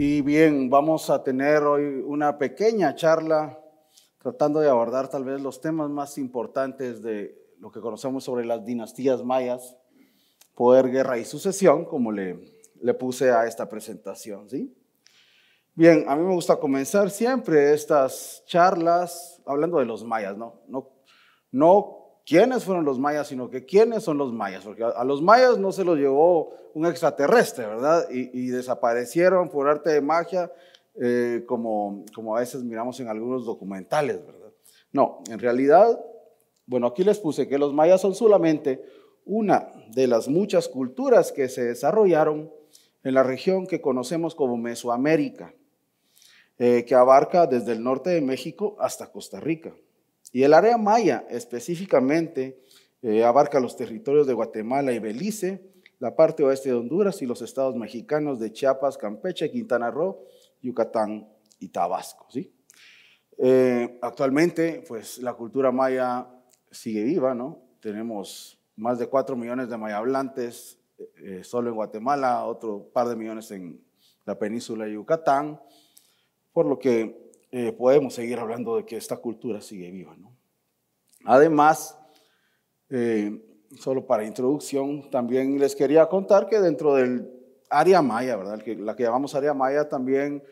Y bien, vamos a tener hoy una pequeña charla tratando de abordar tal vez los temas más importantes de lo que conocemos sobre las dinastías mayas, poder, guerra y sucesión, como le, puse a esta presentación. ¿sí? Bien, a mí me gusta comenzar siempre estas charlas hablando de los mayas, ¿no? no quiénes fueron los mayas, sino que quiénes son los mayas. Porque a, los mayas no se los llevó un extraterrestre, ¿verdad? Y, desaparecieron por arte de magia, eh, como, como a veces miramos en algunos documentales, ¿verdad? No, en realidad, bueno, aquí les puse que los mayas son solamente una de las muchas culturas que se desarrollaron en la región que conocemos como Mesoamérica, eh, que abarca desde el norte de México hasta Costa Rica. Y el área maya específicamente eh, abarca los territorios de Guatemala y Belice, la parte oeste de Honduras y los estados mexicanos de Chiapas, Campeche, Quintana Roo, Yucatán y Tabasco. ¿sí? Eh, actualmente, pues la cultura maya sigue viva, ¿no? Tenemos más de 4 millones de mayablantes eh, solo en Guatemala, otro par de millones en la península de Yucatán, por lo que eh, podemos seguir hablando de que esta cultura sigue viva. ¿no? Además, eh, solo para introducción, también les quería contar que dentro del área maya, ¿verdad? la que llamamos área maya, también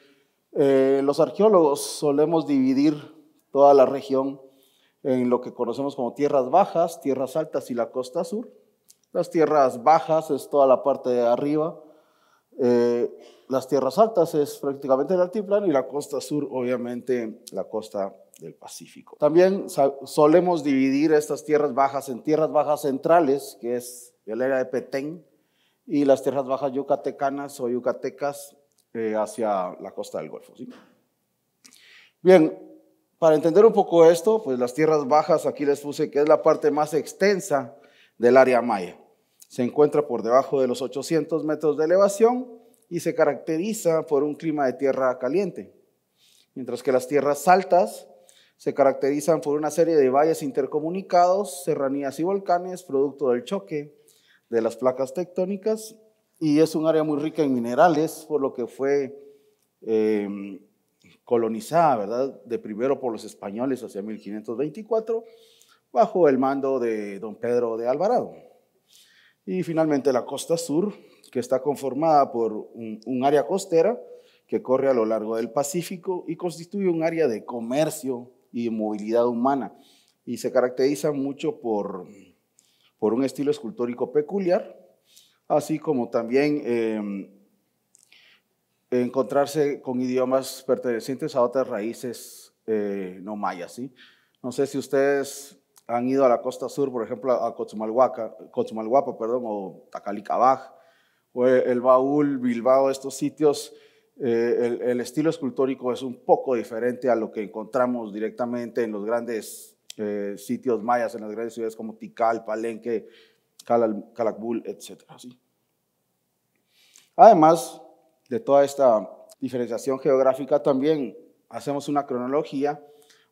eh, los arqueólogos solemos dividir toda la región en lo que conocemos como tierras bajas, tierras altas y la costa sur. Las tierras bajas es toda la parte de arriba, eh, las tierras altas es prácticamente el altiplano y la costa sur, obviamente, la costa del Pacífico. También solemos dividir estas tierras bajas en tierras bajas centrales, que es el área de Petén, y las tierras bajas yucatecanas o yucatecas eh, hacia la costa del Golfo. ¿sí? Bien, para entender un poco esto, pues las tierras bajas aquí les puse que es la parte más extensa del área maya. Se encuentra por debajo de los 800 metros de elevación y se caracteriza por un clima de tierra caliente, mientras que las tierras altas se caracterizan por una serie de valles intercomunicados, serranías y volcanes, producto del choque de las placas tectónicas, y es un área muy rica en minerales, por lo que fue eh, colonizada, ¿verdad? De primero por los españoles hacia 1524, bajo el mando de don Pedro de Alvarado. Y finalmente la costa sur, que está conformada por un, área costera que corre a lo largo del Pacífico y constituye un área de comercio y movilidad humana. Y se caracteriza mucho por, por un estilo escultórico peculiar, así como también em, encontrarse con idiomas pertenecientes a otras raíces eh, no mayas. No sé si ustedes han ido a la costa sur, por ejemplo, a Cochumalguapa, perdón, o Tacalicabaj, o el Baúl, Bilbao, estos sitios, eh, el, estilo escultórico es un poco diferente a lo que encontramos directamente en los grandes eh, sitios mayas, en las grandes ciudades como Tikal, Palenque, Calakbul, etc. Además de toda esta diferenciación geográfica, también hacemos una cronología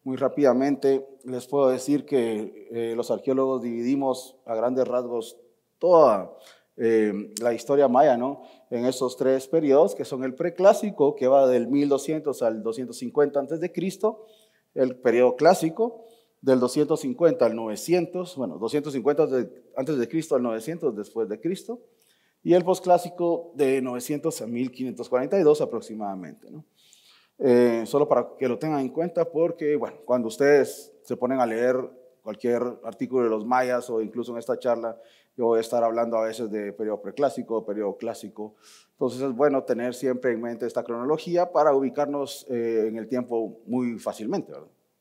muy rápidamente les puedo decir que eh, los arqueólogos dividimos a grandes rasgos toda eh, la historia maya, ¿no? En esos tres periodos, que son el preclásico, que va del 1200 al 250 antes de Cristo, el periodo clásico, del 250 al 900, bueno, 250 antes de Cristo al 900 después de Cristo, y el posclásico de 900 a 1542 aproximadamente, ¿no? Eh, solo para que lo tengan en cuenta porque, bueno, cuando ustedes se ponen a leer cualquier artículo de los mayas o incluso en esta charla, yo voy a estar hablando a veces de periodo preclásico, periodo clásico. Entonces es bueno tener siempre en mente esta cronología para ubicarnos eh, en el tiempo muy fácilmente.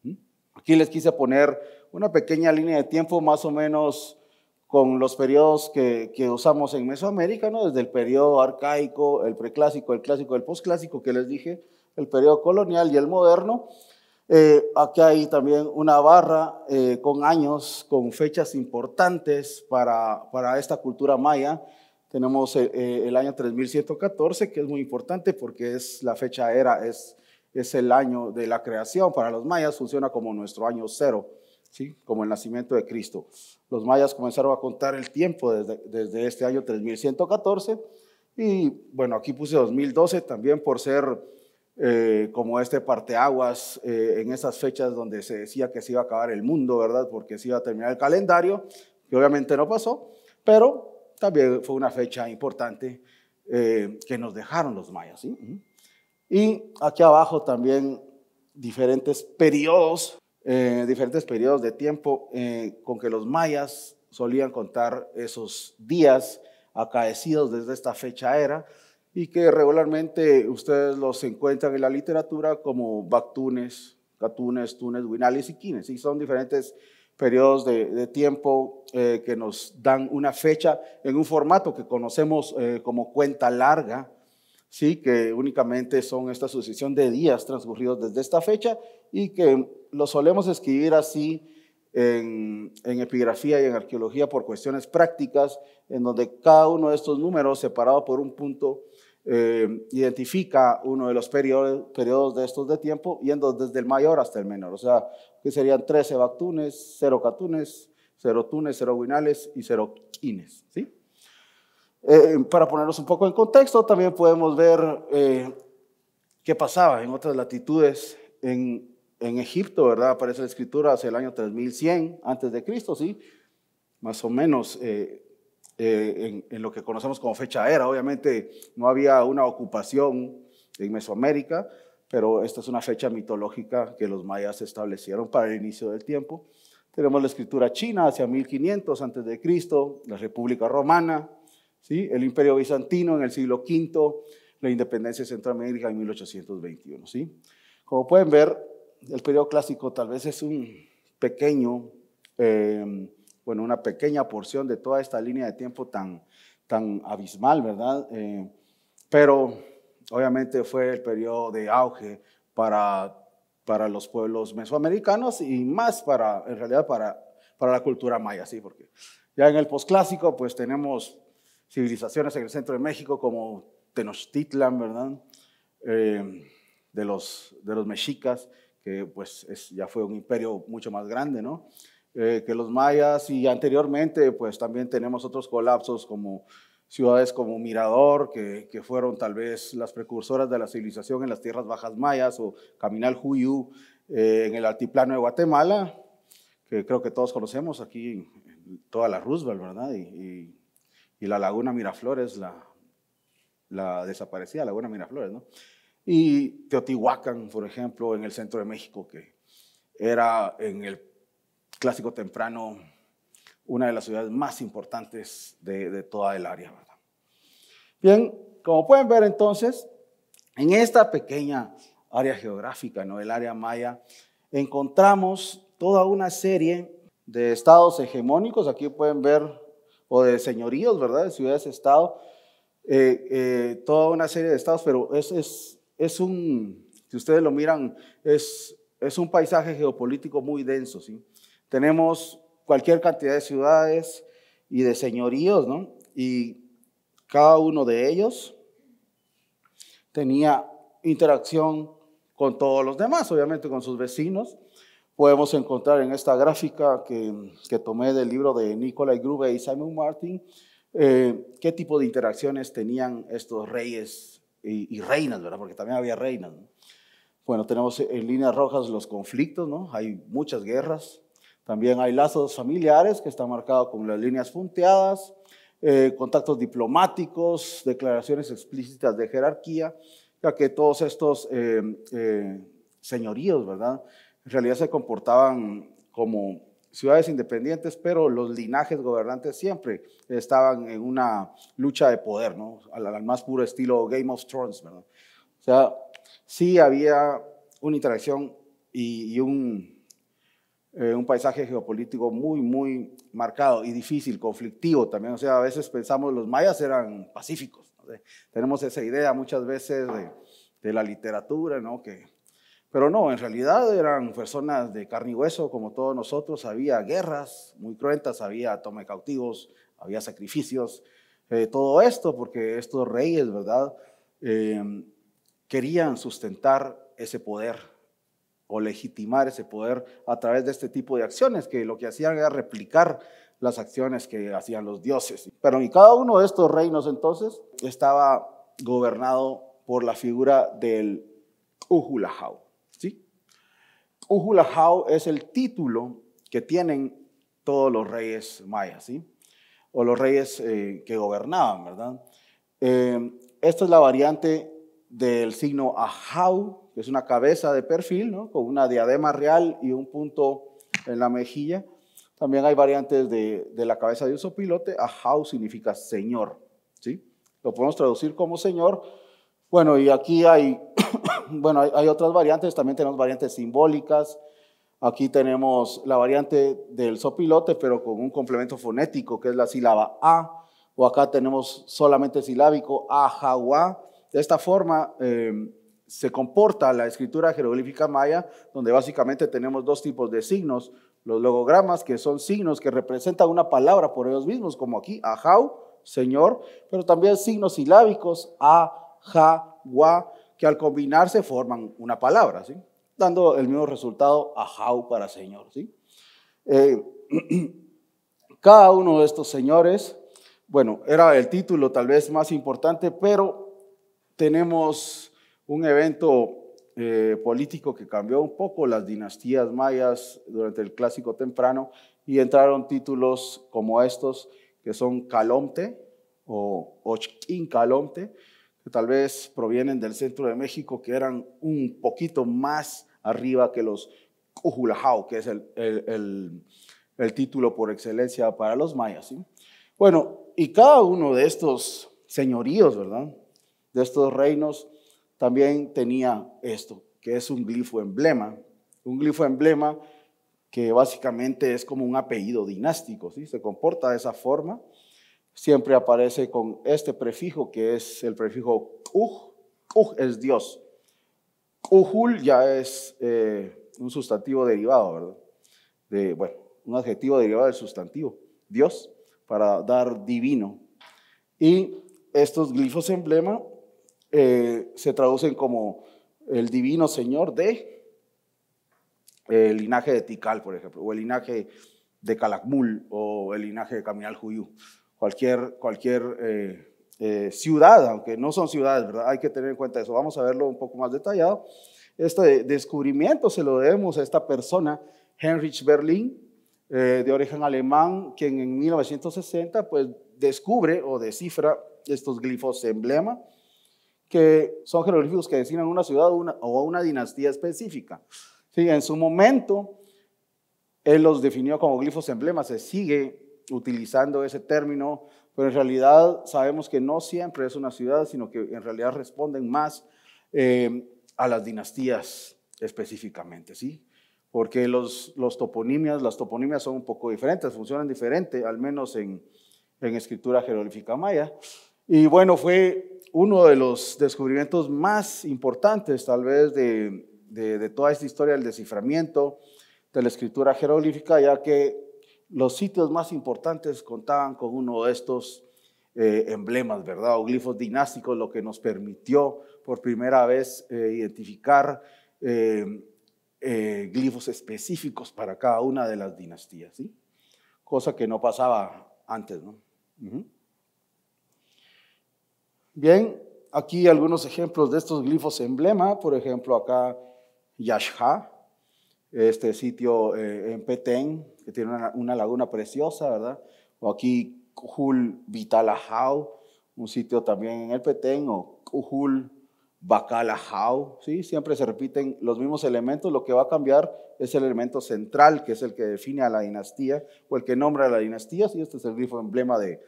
¿Mm? Aquí les quise poner una pequeña línea de tiempo más o menos con los periodos que, usamos en Mesoamérica, desde el periodo arcaico, el preclásico, el clásico, el postclásico que les dije, el periodo colonial y el moderno. Eh, aquí hay también una barra eh, con años, con fechas importantes para, para esta cultura maya. Tenemos eh, el, año 3114, que es muy importante porque es la fecha era, es, es el año de la creación. Para los mayas funciona como nuestro año cero, ¿sí? como el nacimiento de Cristo. Los mayas comenzaron a contar el tiempo desde, desde este año 3114. Y bueno, aquí puse 2012 también por ser eh, como este parteaguas eh, en esas fechas donde se decía que se iba a acabar el mundo, ¿verdad? Porque se iba a terminar el calendario, que obviamente no pasó, pero también fue una fecha importante eh, que nos dejaron los mayas. Y aquí abajo también diferentes periodos, diferentes periodos de tiempo con que los mayas solían contar esos días acaecidos desde esta fecha era y que regularmente ustedes los encuentran en la literatura como bactunes, catunes, tunes, winales y quines. Y son diferentes periodos de, tiempo eh, que nos dan una fecha en un formato que conocemos eh, como cuenta larga, ¿sí? que únicamente son esta sucesión de días transcurridos desde esta fecha y que lo solemos escribir así en, en, epigrafía y en arqueología por cuestiones prácticas, en donde cada uno de estos números separado por un punto eh, identifica uno de los periodos, de estos de tiempo, yendo desde el mayor hasta el menor. O sea, que serían 13 bactunes, 0 catunes, 0 tunes, 0 guinales y 0 quines. ¿sí? Eh, para ponernos un poco en contexto, también podemos ver eh, qué pasaba en otras latitudes en, Egipto, ¿verdad? Aparece la escritura hacia el año 3100 antes de Cristo, ¿sí? Más o menos eh, en, lo que conocemos como fecha era. Obviamente no había una ocupación en Mesoamérica, pero esta es una fecha mitológica que los mayas establecieron para el inicio del tiempo. Tenemos la escritura china hacia 1500 antes de Cristo, la República Romana, ¿sí? el Imperio Bizantino en el siglo V, la independencia de Centroamérica en 1821. ¿sí? Como pueden ver, el periodo clásico tal vez es un pequeño eh, bueno, una pequeña porción de toda esta línea de tiempo tan, tan abismal, ¿verdad? Eh, pero obviamente fue el periodo de auge para, para los pueblos mesoamericanos y más para, en realidad, para, para la cultura maya, ¿sí? Porque ya en el posclásico, pues tenemos civilizaciones en el centro de México como Tenochtitlan, ¿verdad? Eh, de, los, de los mexicas, que pues ya fue un imperio mucho más grande, ¿no? Eh, que los mayas y anteriormente pues también tenemos otros colapsos como ciudades como Mirador, que, que, fueron tal vez las precursoras de la civilización en las tierras bajas mayas, o Caminal Juyú eh, en el altiplano de Guatemala, que creo que todos conocemos aquí, toda la Roosevelt, ¿verdad? Y, y, la laguna Miraflores, la, la desaparecida laguna Miraflores, ¿no? Y Teotihuacán, por ejemplo, en el centro de México, que era en el clásico temprano, una de las ciudades más importantes de, toda el área. ¿verdad? Bien, como pueden ver entonces, en esta pequeña área geográfica, ¿no? el área maya, encontramos toda una serie de estados hegemónicos, aquí pueden ver, o de señoríos, ¿verdad? De ciudades-estado, eh, eh, toda una serie de estados, pero es, un, si ustedes lo miran, es, es un paisaje geopolítico muy denso, ¿sí? Tenemos cualquier cantidad de ciudades y de señoríos, ¿no? Y cada uno de ellos tenía interacción con todos los demás, obviamente con sus vecinos. Podemos encontrar en esta gráfica que, que tomé del libro de Nicolai Grube y Simon Martin eh, qué tipo de interacciones tenían estos reyes y, reinas, ¿verdad? Porque también había reinas. Bueno, tenemos en líneas rojas los conflictos, ¿no? Hay muchas guerras, también hay lazos familiares que están marcados con las líneas punteadas, eh, contactos diplomáticos, declaraciones explícitas de jerarquía, ya que todos estos eh, eh, señoríos, ¿verdad? En realidad se comportaban como ciudades independientes, pero los linajes gobernantes siempre estaban en una lucha de poder, ¿no? Al, más puro estilo Game of Thrones, ¿verdad? O sea, sí había una interacción y un eh, un paisaje geopolítico muy, muy marcado y difícil, conflictivo también. O sea, a veces pensamos los mayas eran pacíficos. Tenemos esa idea muchas veces de, la literatura, ¿no? Que, pero no, en realidad eran personas de carne y hueso, como todos nosotros. Había guerras muy cruentas, había toma de cautivos, había sacrificios. Eh, todo esto porque estos reyes, ¿verdad? Eh, querían sustentar ese poder o legitimar ese poder a través de este tipo de acciones, que lo que hacían era replicar las acciones que hacían los dioses. Pero en cada uno de estos reinos entonces estaba gobernado por la figura del Uhulahau. ¿sí? es el título que tienen todos los reyes mayas, ¿sí? o los reyes eh, que gobernaban, ¿verdad? Eh, esta es la variante del signo Ahau, que es una cabeza de perfil, con una diadema real y un punto en la mejilla. También hay variantes de, la cabeza de un a Ahau significa Señor. ¿sí? Lo podemos traducir como Señor. Bueno, y aquí hay, bueno, hay, otras variantes. También tenemos variantes simbólicas. Aquí tenemos la variante del sopilote, pero con un complemento fonético, que es la sílaba A. O acá tenemos solamente silábico, ajahuá de esta forma em, se comporta la escritura jeroglífica maya, donde básicamente tenemos dos tipos de signos. Los logogramas, que son signos que representan una palabra por ellos mismos, como aquí, ajau, Señor, pero también signos silábicos, a, ja, gua, que al combinarse forman una palabra, dando el mismo resultado, ajau para Señor. ¿sí? Eh, cada uno de estos señores, bueno, era el título tal vez más importante, pero tenemos un evento eh, político que cambió un poco las dinastías mayas durante el clásico temprano y entraron títulos como estos, que son Calomte o ochin Calomte, que tal vez provienen del centro de México, que eran un poquito más arriba que los Cujulajau, que es el, título por excelencia para los mayas. Bueno, y cada uno de estos señoríos, ¿verdad? de estos reinos, también tenía esto, que es un glifo emblema. Un glifo emblema que básicamente es como un apellido dinástico, ¿sí? se comporta de esa forma. Siempre aparece con este prefijo, que es el prefijo uj. Uj es Dios. Ujul ya es eh, un sustantivo derivado, ¿verdad? De, bueno, un adjetivo derivado del sustantivo, Dios, para dar divino. Y estos glifos emblema eh, se traducen como el divino señor de el linaje de Tikal, por ejemplo, o el linaje de Calakmul, o el linaje de Caminal Juyú. Cualquier, cualquier eh, eh, ciudad, aunque no son ciudades, ¿verdad? Hay que tener en cuenta eso. Vamos a verlo un poco más detallado. Este descubrimiento se lo debemos a esta persona, Heinrich Berlin, de origen alemán, quien en 1960 pues, descubre o descifra estos glifos emblema que son jeroglíficos que designan una ciudad o una, una dinastía específica. Sí, en su momento, él los definió como glifos emblemas, se sigue utilizando ese término, pero en realidad sabemos que no siempre es una ciudad, sino que en realidad responden más eh, a las dinastías específicamente, ¿sí? Porque los, los toponimias, las toponimias son un poco diferentes, funcionan diferente, al menos en, en escritura jeroglífica maya. Y bueno, fue uno de los descubrimientos más importantes tal vez de, toda esta historia del desciframiento de la escritura jeroglífica, ya que los sitios más importantes contaban con uno de estos eh, emblemas, ¿verdad? O glifos dinásticos, lo que nos permitió por primera vez eh, identificar eh, glifos específicos para cada una de las dinastías, ¿sí? Cosa que no pasaba antes, ¿no? Bien, aquí algunos ejemplos de estos glifos emblema, por ejemplo acá Yashha, este sitio eh, en Petén, que tiene una, laguna preciosa, ¿verdad? O aquí Kujul Vitalahau, un sitio también en el Petén, o Kujul Bacalahau, ¿sí? Siempre se repiten los mismos elementos, lo que va a cambiar es el elemento central, que es el que define a la dinastía, o el que nombra a la dinastía, ¿sí? Este es el glifo emblema de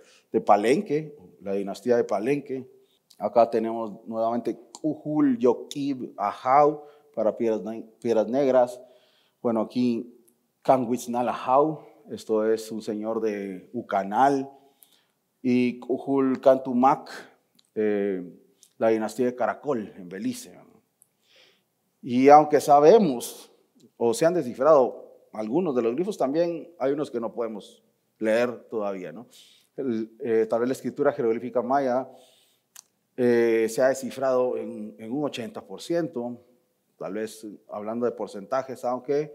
Palenque, la dinastía de Palenque, Acá tenemos nuevamente Kuhul, Yokib, Ahau para piedras, piedras negras. Bueno, aquí Kanguiznal Ahau, esto es un señor de Ucanal. Y Kuhul Kantumak, eh, la dinastía de Caracol en Belice. Y aunque sabemos o se han descifrado algunos de los glifos, también hay unos que no podemos leer todavía. ¿no? Eh, tal vez la escritura jeroglífica maya eh, se ha descifrado en, un 80%, tal vez hablando de porcentajes, aunque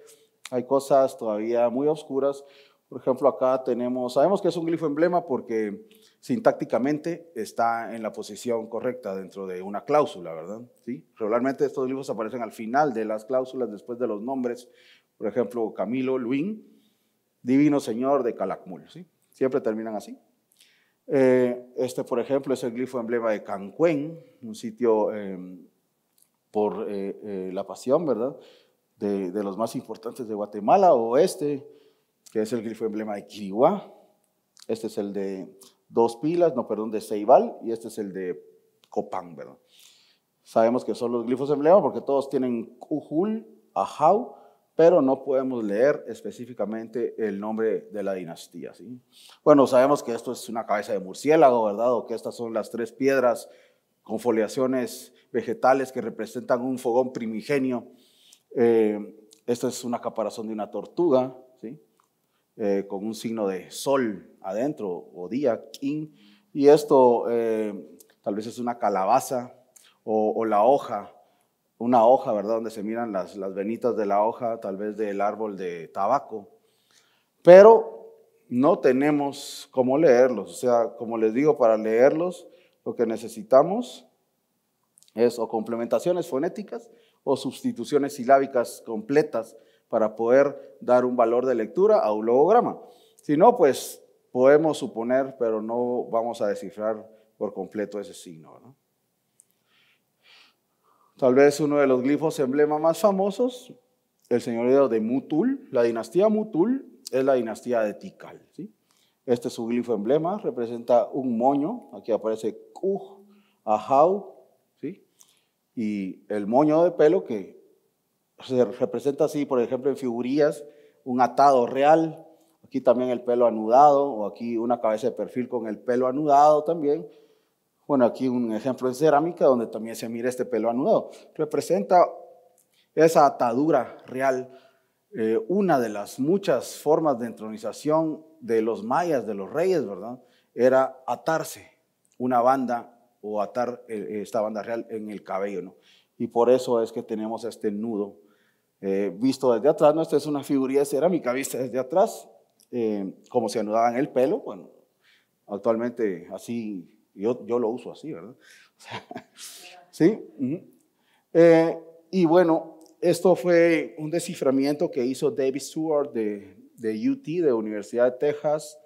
hay cosas todavía muy oscuras. Por ejemplo, acá tenemos, sabemos que es un glifo emblema porque sintácticamente está en la posición correcta dentro de una cláusula, ¿verdad? ¿Sí? Regularmente estos glifos aparecen al final de las cláusulas, después de los nombres. Por ejemplo, Camilo, Luín, Divino Señor de Calakmul, ¿sí? Siempre terminan así. Eh, este, por ejemplo, es el glifo emblema de Cancuén, un sitio em, por eh, eh, la pasión, ¿verdad? De, los más importantes de Guatemala, o este, que es el glifo emblema de Quiriguá. Este es el de dos pilas, no, perdón, de Ceibal, y este es el de Copán, ¿verdad? Sabemos que son los glifos emblema porque todos tienen cujul, Ajau, pero no podemos leer específicamente el nombre de la dinastía. ¿sí? Bueno, sabemos que esto es una cabeza de murciélago, ¿verdad? O que estas son las tres piedras con foliaciones vegetales que representan un fogón primigenio. Eh, esto es una caparazón de una tortuga, ¿sí? Eh, con un signo de sol adentro o día, king. Y esto eh, tal vez es una calabaza o la hoja una hoja, ¿verdad? Donde se miran las, las venitas de la hoja, tal vez del árbol de tabaco. Pero no tenemos cómo leerlos. O sea, como les digo, para leerlos lo que necesitamos es o complementaciones fonéticas o sustituciones silábicas completas para poder dar un valor de lectura a un logograma. Si no, pues podemos suponer, pero no vamos a descifrar por completo ese signo. ¿no? Tal vez uno de los glifos emblema más famosos, el señorío de Mutul. La dinastía Mutul es la dinastía de Tikal. Este es su glifo emblema, representa un moño. Aquí aparece Kuj, Ahau, ¿sí? y el moño de pelo que se representa así, por ejemplo, en figurillas, un atado real. Aquí también el pelo anudado, o aquí una cabeza de perfil con el pelo anudado también bueno, aquí un ejemplo en cerámica donde también se mira este pelo anudado. Representa esa atadura real, eh, una de las muchas formas de entronización de los mayas, de los reyes, ¿verdad? Era atarse una banda o atar eh, eh, esta banda real en el cabello, ¿no? Y por eso es que tenemos este nudo visto desde atrás, ¿no? Esta es una figurilla de cerámica vista desde atrás, como se en el pelo, bueno, actualmente así yo, lo uso así, ¿verdad? ¿Sí? Eh, y bueno, esto fue un desciframiento que hizo David Stewart de, UT, de Universidad de Texas,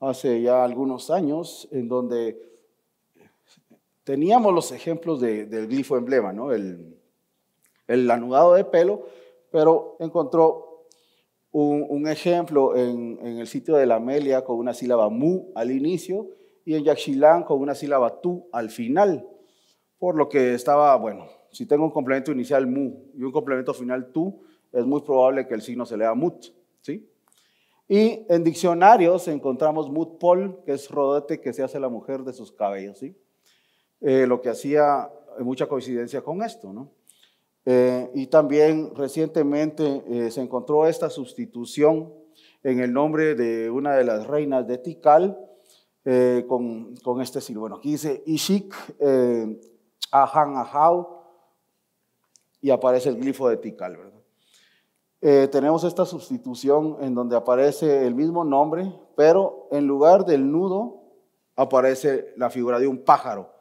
hace ya algunos años, en donde teníamos los ejemplos del glifo emblema, ¿no? El, anudado de pelo, pero encontró un, ejemplo en, en, el sitio de la Amelia con una sílaba mu al inicio y en Yaxchilán con una sílaba tú al final, por lo que estaba, bueno, si tengo un complemento inicial mu y un complemento final tú, es muy probable que el signo se lea mut, ¿sí? Y en diccionarios encontramos mutpol, que es rodete que se hace la mujer de sus cabellos, ¿sí? Eh, lo que hacía mucha coincidencia con esto, ¿no? Eh, y también recientemente eh, se encontró esta sustitución en el nombre de una de las reinas de Tikal, eh, con, con, este bueno Aquí dice Ishik eh, Ahan Ahau y aparece el glifo de Tikal. ¿verdad? Eh, tenemos esta sustitución en donde aparece el mismo nombre, pero en lugar del nudo aparece la figura de un pájaro.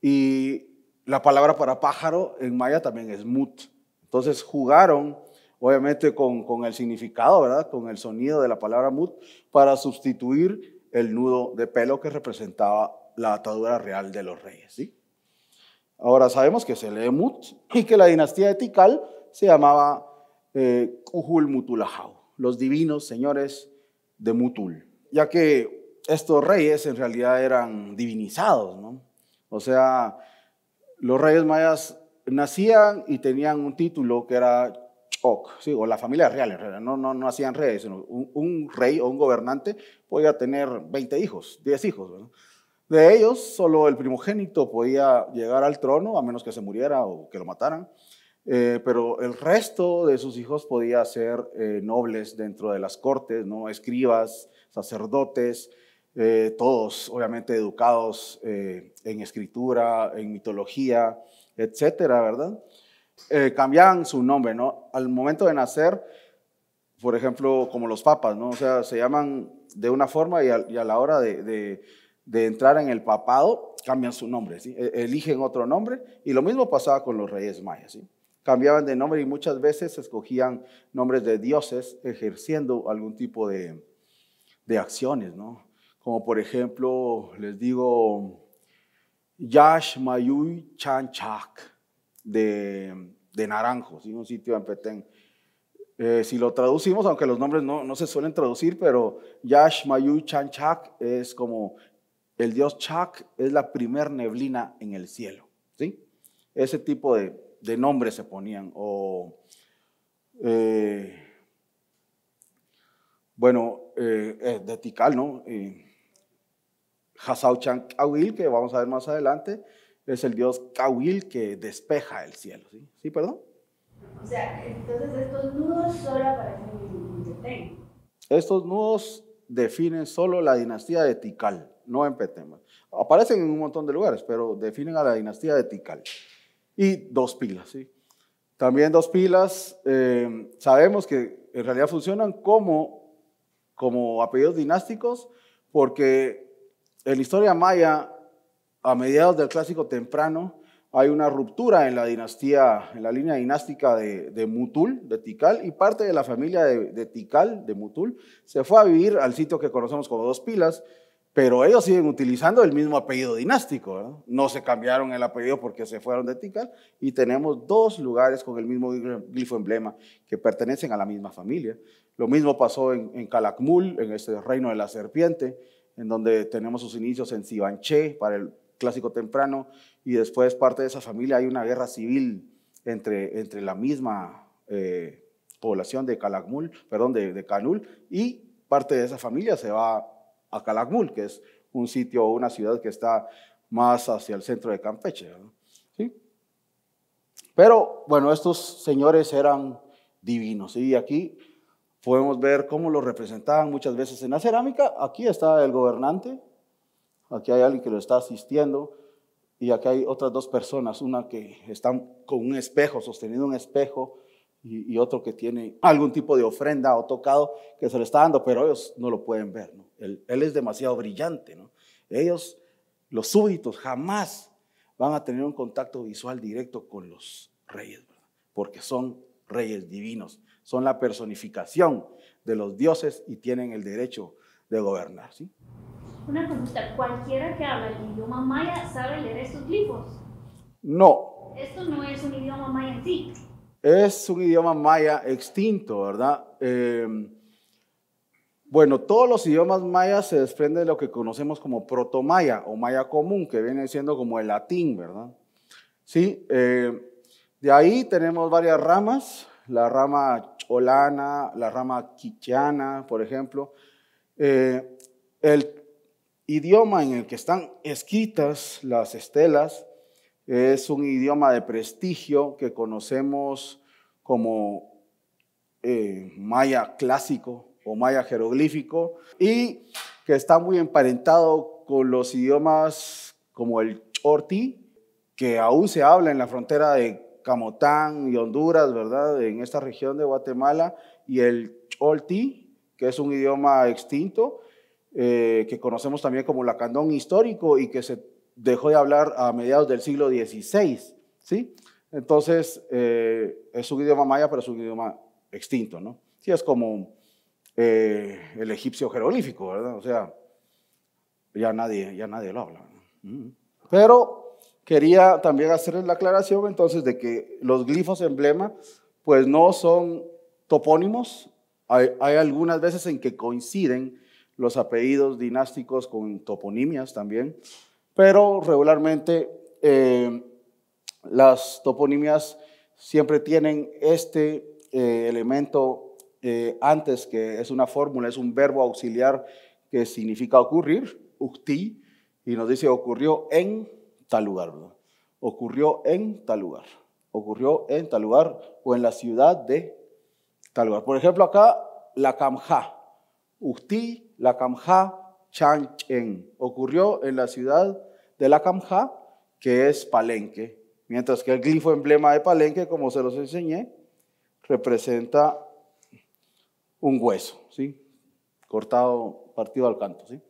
Y la palabra para pájaro en maya también es mut. Entonces jugaron, obviamente, con, con el significado, ¿verdad? Con el sonido de la palabra mut para sustituir el nudo de pelo que representaba la atadura real de los reyes. Ahora sabemos que se lee Mut y que la dinastía de Tikal se llamaba eh, Mutulajau, los divinos señores de Mutul, ya que estos reyes en realidad eran divinizados, ¿no? O sea, los reyes mayas nacían y tenían un título que era o la familia real, no, no, no hacían reyes, un, rey o un gobernante podía tener 20 hijos, 10 hijos. De ellos, solo el primogénito podía llegar al trono, a menos que se muriera o que lo mataran, eh, pero el resto de sus hijos podía ser eh, nobles dentro de las cortes, ¿no? escribas, sacerdotes, eh, todos obviamente educados en escritura, en mitología, etcétera, ¿verdad? Eh, cambiaban su nombre, ¿no? Al momento de nacer, por ejemplo, como los papas, ¿no? O sea, se llaman de una forma y a, la hora de, entrar en el papado, cambian su nombre, ¿sí? E, eligen otro nombre y lo mismo pasaba con los reyes mayas, ¿sí? Cambiaban de nombre y muchas veces escogían nombres de dioses ejerciendo algún tipo de, de acciones, ¿no? Como por ejemplo, les digo, Yash Chan Chak de, Naranjos, ¿sí? un sitio en Petén. Eh, si lo traducimos, aunque los nombres no, se suelen traducir, pero Yash Mayu Chan Chak es como el dios Chak, es la primer neblina en el cielo. ¿sí? Ese tipo de, de nombres se ponían. O, eh, bueno, eh, de Tikal, ¿no? Hasau Chan Awil, que vamos a ver más adelante, es el dios Kawil que despeja el cielo. ¿Sí, ¿Sí perdón? O sea, entonces estos nudos solo aparecen en Petén. Estos nudos definen solo la dinastía de Tikal, no en Petén. Aparecen en un montón de lugares, pero definen a la dinastía de Tikal. Y dos pilas, ¿sí? También dos pilas, eh, sabemos que en realidad funcionan como, como apellidos dinásticos, porque en la historia maya a mediados del Clásico temprano hay una ruptura en la dinastía, en la línea dinástica de, Mutul, de Tikal, y parte de la familia de, de, Tikal, de Mutul, se fue a vivir al sitio que conocemos como Dos Pilas, pero ellos siguen utilizando el mismo apellido dinástico. ¿no? se cambiaron el apellido porque se fueron de Tikal, y tenemos dos lugares con el mismo glifo emblema que pertenecen a la misma familia. Lo mismo pasó en, en Calakmul, en este reino de la serpiente, en donde tenemos sus inicios en Sivanché para el clásico temprano, y después parte de esa familia hay una guerra civil entre, entre la misma eh, población de Calakmul, perdón, de, Canul, y parte de esa familia se va a Calakmul, que es un sitio o una ciudad que está más hacia el centro de Campeche. ¿Sí? Pero bueno, estos señores eran divinos. Y aquí podemos ver cómo los representaban muchas veces en la cerámica. Aquí está el gobernante, aquí hay alguien que lo está asistiendo y aquí hay otras dos personas, una que está con un espejo, sosteniendo un espejo, y, otro que tiene algún tipo de ofrenda o tocado que se le está dando, pero ellos no lo pueden ver. ¿no? Él, es demasiado brillante. ¿no? Ellos, los súbditos, jamás van a tener un contacto visual directo con los reyes, porque son reyes divinos, son la personificación de los dioses y tienen el derecho de gobernar. ¿sí? Una pregunta, ¿cualquiera que habla el idioma maya sabe leer estos libros? No. Esto no es un idioma maya en sí. Es un idioma maya extinto, ¿verdad? Eh, bueno, todos los idiomas mayas se desprenden de lo que conocemos como protomaya o maya común, que viene siendo como el latín, ¿verdad? Sí, eh, de ahí tenemos varias ramas, la rama cholana, la rama quichana, por ejemplo. Eh, el idioma en el que están escritas las estelas es un idioma de prestigio que conocemos como eh, maya clásico o maya jeroglífico y que está muy emparentado con los idiomas como el chorti, que aún se habla en la frontera de Camotán y Honduras, ¿verdad? En esta región de Guatemala, y el cholti, que es un idioma extinto, eh, que conocemos también como lacandón histórico y que se dejó de hablar a mediados del siglo XVI. ¿sí? Entonces, eh, es un idioma maya, pero es un idioma extinto. ¿no? Sí, es como eh, el egipcio jeroglífico, ¿verdad? O sea, ya nadie, ya nadie lo habla. Pero quería también hacerles la aclaración entonces de que los glifos emblema, pues no son topónimos. Hay, hay algunas veces en que coinciden los apellidos dinásticos con toponimias también, pero regularmente eh, las toponimias siempre tienen este eh, elemento eh, antes que es una fórmula, es un verbo auxiliar que significa ocurrir, ukti, y nos dice ocurrió en tal lugar, ocurrió en tal lugar, ocurrió en tal lugar o en la ciudad de tal lugar. Por ejemplo, acá la Kamja, ukti la Kamja Changchen. Ocurrió en la ciudad de la Kamja, que es Palenque. Mientras que el glifo emblema de Palenque, como se los enseñé, representa un hueso, ¿sí? Cortado, partido al canto, ¿sí?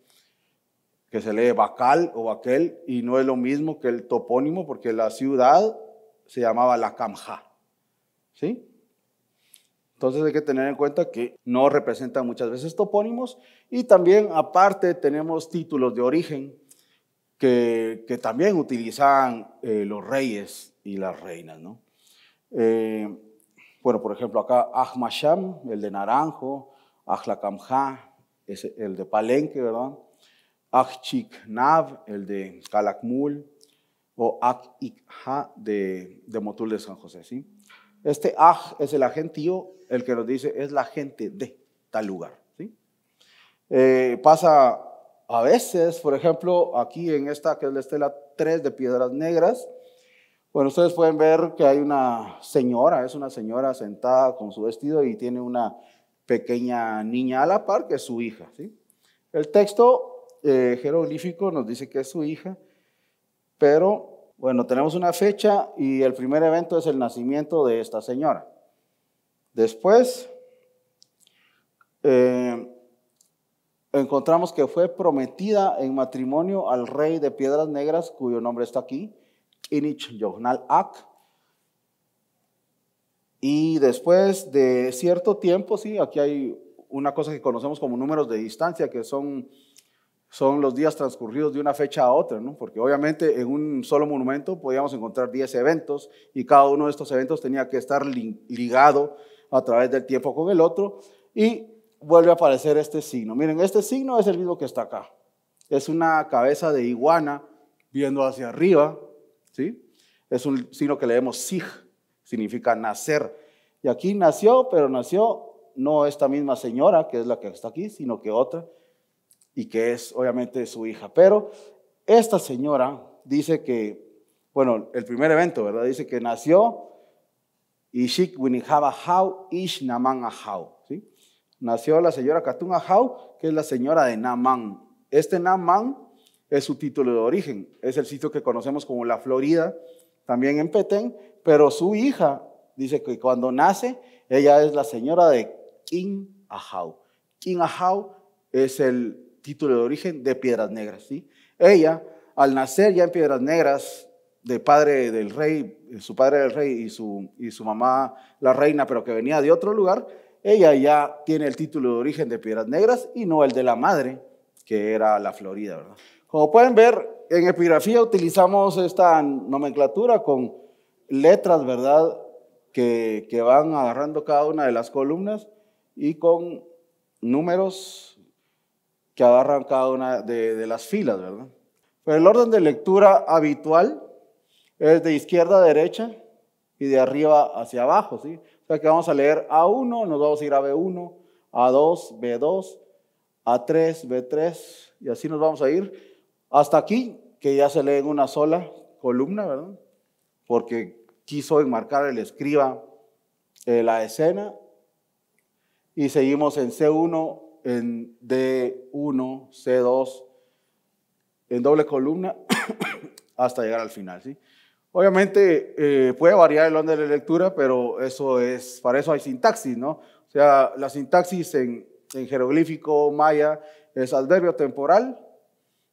Que se lee Bacal o Baquel y no es lo mismo que el topónimo porque la ciudad se llamaba La Camja, ¿sí? Entonces hay que tener en cuenta que no representan muchas veces topónimos y también aparte tenemos títulos de origen que, también utilizaban eh, los reyes y las reinas. ¿no? Eh, bueno, por ejemplo, acá Ahmasham, el de Naranjo, Kamha, el de Palenque, ¿verdad? Nav, el de Calakmul, o Akikha de Motul de San José, ¿sí? Este aj es el agentío, el que nos dice es la gente de tal lugar. ¿sí? Eh, pasa a veces, por ejemplo, aquí en esta que es la estela 3 de Piedras Negras. Bueno, ustedes pueden ver que hay una señora, es una señora sentada con su vestido y tiene una pequeña niña a la par que es su hija. ¿sí? El texto eh, jeroglífico nos dice que es su hija, pero bueno, tenemos una fecha y el primer evento es el nacimiento de esta señora. Después, eh, encontramos que fue prometida en matrimonio al rey de Piedras Negras, cuyo nombre está aquí, Inich Yohnal Ak. Y después de cierto tiempo, sí, aquí hay una cosa que conocemos como números de distancia, que son son los días transcurridos de una fecha a otra, porque obviamente en un solo monumento podíamos encontrar 10 eventos y cada uno de estos eventos tenía que estar ligado a través del tiempo con el otro y vuelve a aparecer este signo. Miren, este signo es el mismo que está acá. Es una cabeza de iguana viendo hacia arriba, ¿sí? Es un signo que leemos sig, significa nacer. Y aquí nació, pero nació no esta misma señora, que es la que está aquí, sino que otra y que es obviamente su hija. Pero esta señora dice que, bueno, el primer evento, ¿verdad? Dice que nació Ishik Winihaba Hau Ish Naman Hau. Nació la señora Katun Ahau, que es la señora de Naman. Este Naman es su título de origen, es el sitio que conocemos como la Florida, también en Petén, pero su hija dice que cuando nace, ella es la señora de King Ahau. King Ahau es el título de origen de Piedras Negras. ¿sí? Ella, al nacer ya en Piedras Negras, de padre del rey, eh, su padre del rey y su, y su mamá la reina, pero que venía de otro lugar, ella ya tiene el título de origen de Piedras Negras y no el de la madre, que era la Florida, ¿verdad? Como pueden ver, en epigrafía utilizamos esta nomenclatura con letras, ¿verdad? Que, que van agarrando cada una de las columnas y con números que agarran cada una de, las filas, ¿verdad? Pero el orden de lectura habitual es de izquierda a derecha y de arriba hacia abajo, ¿sí? O sea que vamos a leer A1, nos vamos a ir a B1, A2, B2, A3, B3, y así nos vamos a ir hasta aquí, que ya se lee en una sola columna, ¿verdad? Porque quiso enmarcar el escriba eh, la escena. Y seguimos en C1, en D1, C2, en doble columna, hasta llegar al final. ¿sí? Obviamente eh, puede variar el orden de lectura, pero eso es, para eso hay sintaxis, ¿no? O sea, la sintaxis en, jeroglífico maya es adverbio temporal,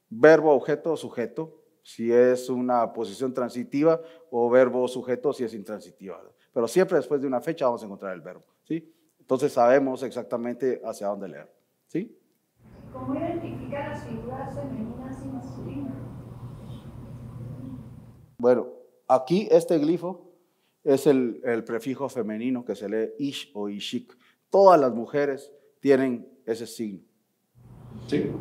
verbo objeto sujeto, si es una posición transitiva, o verbo sujeto si es intransitiva. Pero siempre después de una fecha vamos a encontrar el verbo, ¿sí? Entonces sabemos exactamente hacia dónde leer. ¿Sí? ¿Cómo identificar las figuras femeninas y masculinas? Bueno, aquí este glifo es el, prefijo femenino que se lee ish o ishik. Todas las mujeres tienen ese signo. ¿Sí?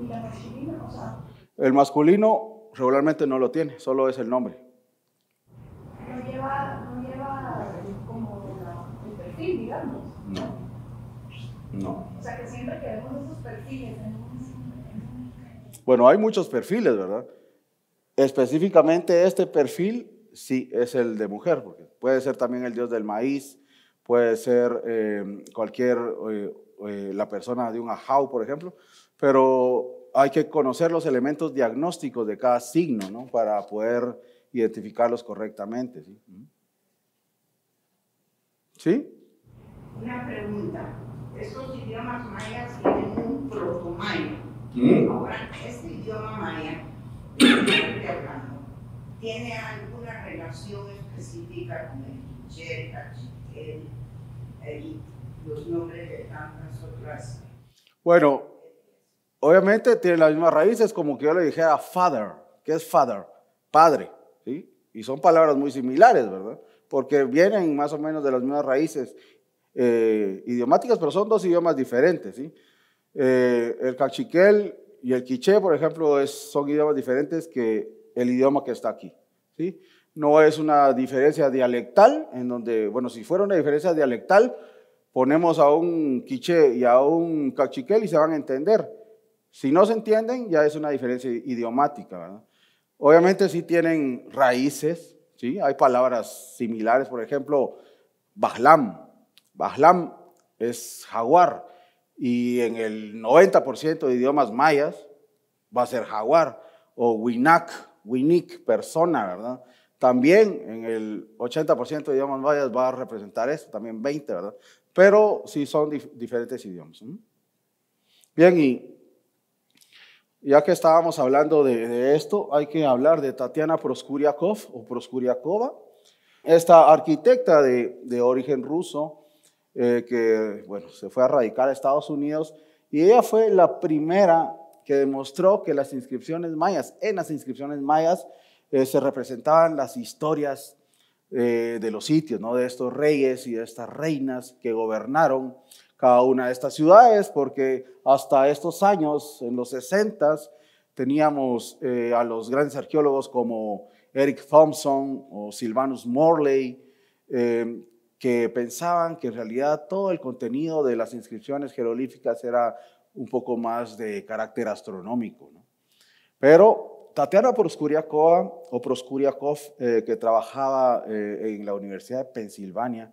¿Y la masculina? O El masculino regularmente no lo tiene, solo es el nombre. Bueno, hay muchos perfiles, ¿verdad? Específicamente este perfil sí es el de mujer, porque puede ser también el dios del maíz, puede ser eh, cualquier, eh, eh, la persona de un ajau, por ejemplo, pero hay que conocer los elementos diagnósticos de cada signo, ¿no? Para poder identificarlos correctamente, ¿sí? ¿Mm? ¿Sí? Una pregunta estos idiomas mayas tienen un proto-maya. ¿Mm? Ahora, este idioma maya que hablando, tiene alguna relación específica con el chicheta, el, el, los nombres de tantas otras. Bueno, obviamente tiene las mismas raíces, como que yo le dijera father, que es father, padre, ¿sí? Y son palabras muy similares, ¿verdad? Porque vienen más o menos de las mismas raíces eh, idiomáticas, pero son dos idiomas diferentes. Eh, el cachiquel y el quiché, por ejemplo, son idiomas diferentes que el idioma que está aquí. ¿sí? No es una diferencia dialectal, en donde, bueno, si fuera una diferencia dialectal, ponemos a un quiché y a un cachiquel y se van a entender. Si no se entienden, ya es una diferencia idiomática. Obviamente sí tienen raíces, ¿sí? hay palabras similares, por ejemplo, bajlam, Bajlam es jaguar y en el 90% de idiomas mayas va a ser jaguar o winak, winik, persona, ¿verdad? También en el 80% de idiomas mayas va a representar esto, también 20, ¿verdad? Pero sí son diferentes idiomas. Bien, y ya que estábamos hablando de, esto, hay que hablar de Tatiana Proskuriakov o Proskuriakova, esta arquitecta de origen ruso eh, que bueno, se fue a radicar a Estados Unidos y ella fue la primera que demostró que las inscripciones mayas, en las inscripciones mayas eh, se representaban las historias eh, de los sitios, ¿no? de estos reyes y de estas reinas que gobernaron cada una de estas ciudades, porque hasta estos años, en los 60, s teníamos a los grandes arqueólogos como Eric Thompson o Silvanus Morley, que pensaban que en realidad todo el contenido de las inscripciones jerolíficas era un poco más de carácter astronómico. Pero Tatiana Proskuriakova, o Proskuriakov, eh, que trabajaba eh, en la Universidad de Pensilvania,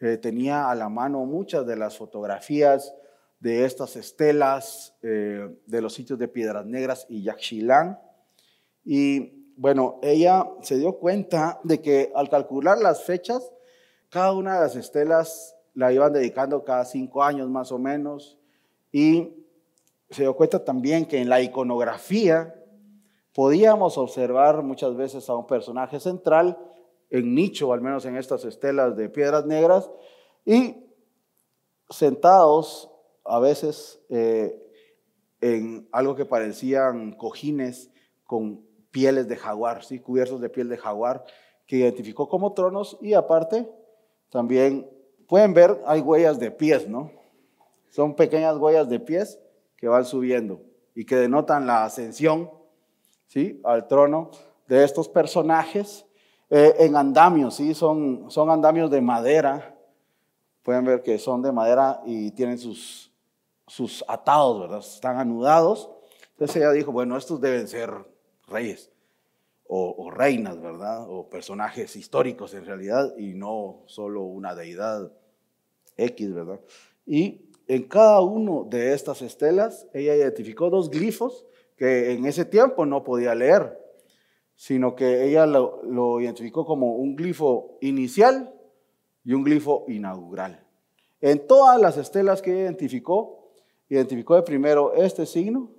eh, tenía a la mano muchas de las fotografías de estas estelas, de los sitios de Piedras Negras y Yaxchilán. Y bueno, ella se dio cuenta de que al calcular las fechas, cada una de las estelas la iban dedicando cada cinco años más o menos y se dio cuenta también que en la iconografía podíamos observar muchas veces a un personaje central en nicho, al menos en estas estelas de piedras negras, y sentados a veces eh, en algo que parecían cojines con pieles de jaguar, ¿sí? cubiertos de piel de jaguar, que identificó como tronos y aparte también pueden ver, hay huellas de pies, ¿no? Son pequeñas huellas de pies que van subiendo y que denotan la ascensión, ¿sí? Al trono de estos personajes eh, en andamios, ¿sí? Son, son andamios de madera. Pueden ver que son de madera y tienen sus, sus atados, ¿verdad? Están anudados. Entonces ella dijo, bueno, estos deben ser reyes o, reinas, ¿verdad? O personajes históricos en realidad y no solo una deidad X, ¿verdad? Y en cada uno de estas estelas ella identificó dos glifos que en ese tiempo no podía leer, sino que ella lo, lo identificó como un glifo inicial y un glifo inaugural. En todas las estelas que identificó, identificó de primero este signo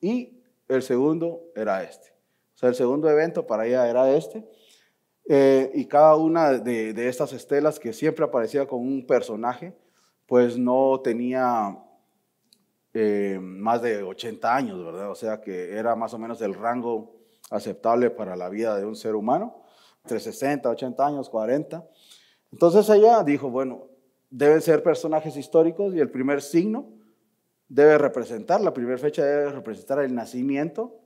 y el segundo era este sea, el segundo evento para ella era este. Eh, y cada una de, estas estelas que siempre aparecía con un personaje, pues no tenía eh, más de 80 años, ¿verdad? O sea que era más o menos el rango aceptable para la vida de un ser humano, entre 60, 80 años, 40. Entonces ella dijo, bueno, deben ser personajes históricos y el primer signo debe representar, la primera fecha debe representar el nacimiento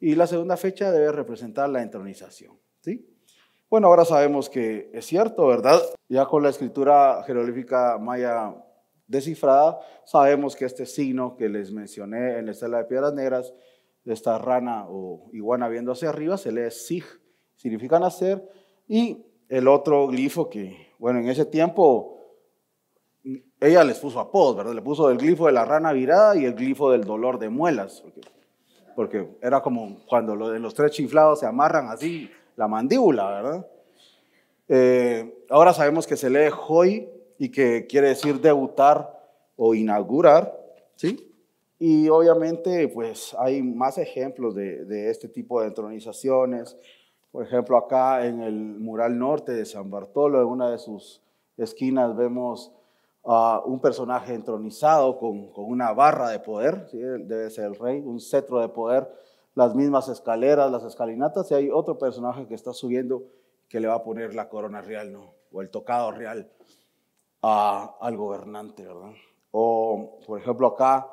y la segunda fecha debe representar la entronización. ¿sí? Bueno, ahora sabemos que es cierto, ¿verdad? Ya con la escritura jeroglífica maya descifrada, sabemos que este signo que les mencioné en la estela de piedras negras, de esta rana o iguana viendo hacia arriba, se lee Sig, significa nacer, y el otro glifo que, bueno, en ese tiempo ella les puso a apodos, ¿verdad? Le puso el glifo de la rana virada y el glifo del dolor de muelas, porque porque era como cuando los tres chiflados se amarran así la mandíbula, ¿verdad? Eh, ahora sabemos que se lee hoy y que quiere decir debutar o inaugurar, ¿sí? Y obviamente, pues hay más ejemplos de, de este tipo de entronizaciones. Por ejemplo, acá en el mural norte de San Bartolo, en una de sus esquinas, vemos un personaje entronizado con, una barra de poder, debe ser el rey, un cetro de poder, las mismas escaleras, las escalinatas, y hay otro personaje que está subiendo que le va a poner la corona real, ¿no? O el tocado real al gobernante, O, por ejemplo, acá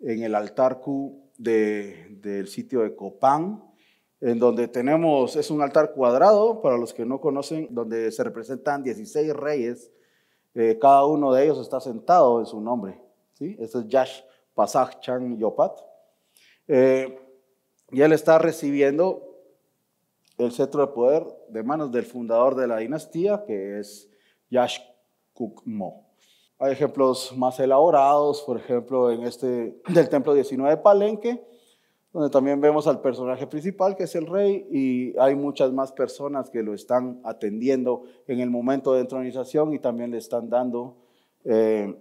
en el altar Q del sitio de Copán, en donde tenemos, es un altar cuadrado, para los que no conocen, donde se representan 16 reyes eh, cada uno de ellos está sentado en su nombre. Este es Yash Pasach Chan Yopat. Eh, y él está recibiendo el centro de poder de manos del fundador de la dinastía, que es Yash Kukmo. Hay ejemplos más elaborados, por ejemplo, en este del templo 19 de Palenque, donde también vemos al personaje principal, que es el rey, y hay muchas más personas que lo están atendiendo en el momento de entronización y también le están dando eh,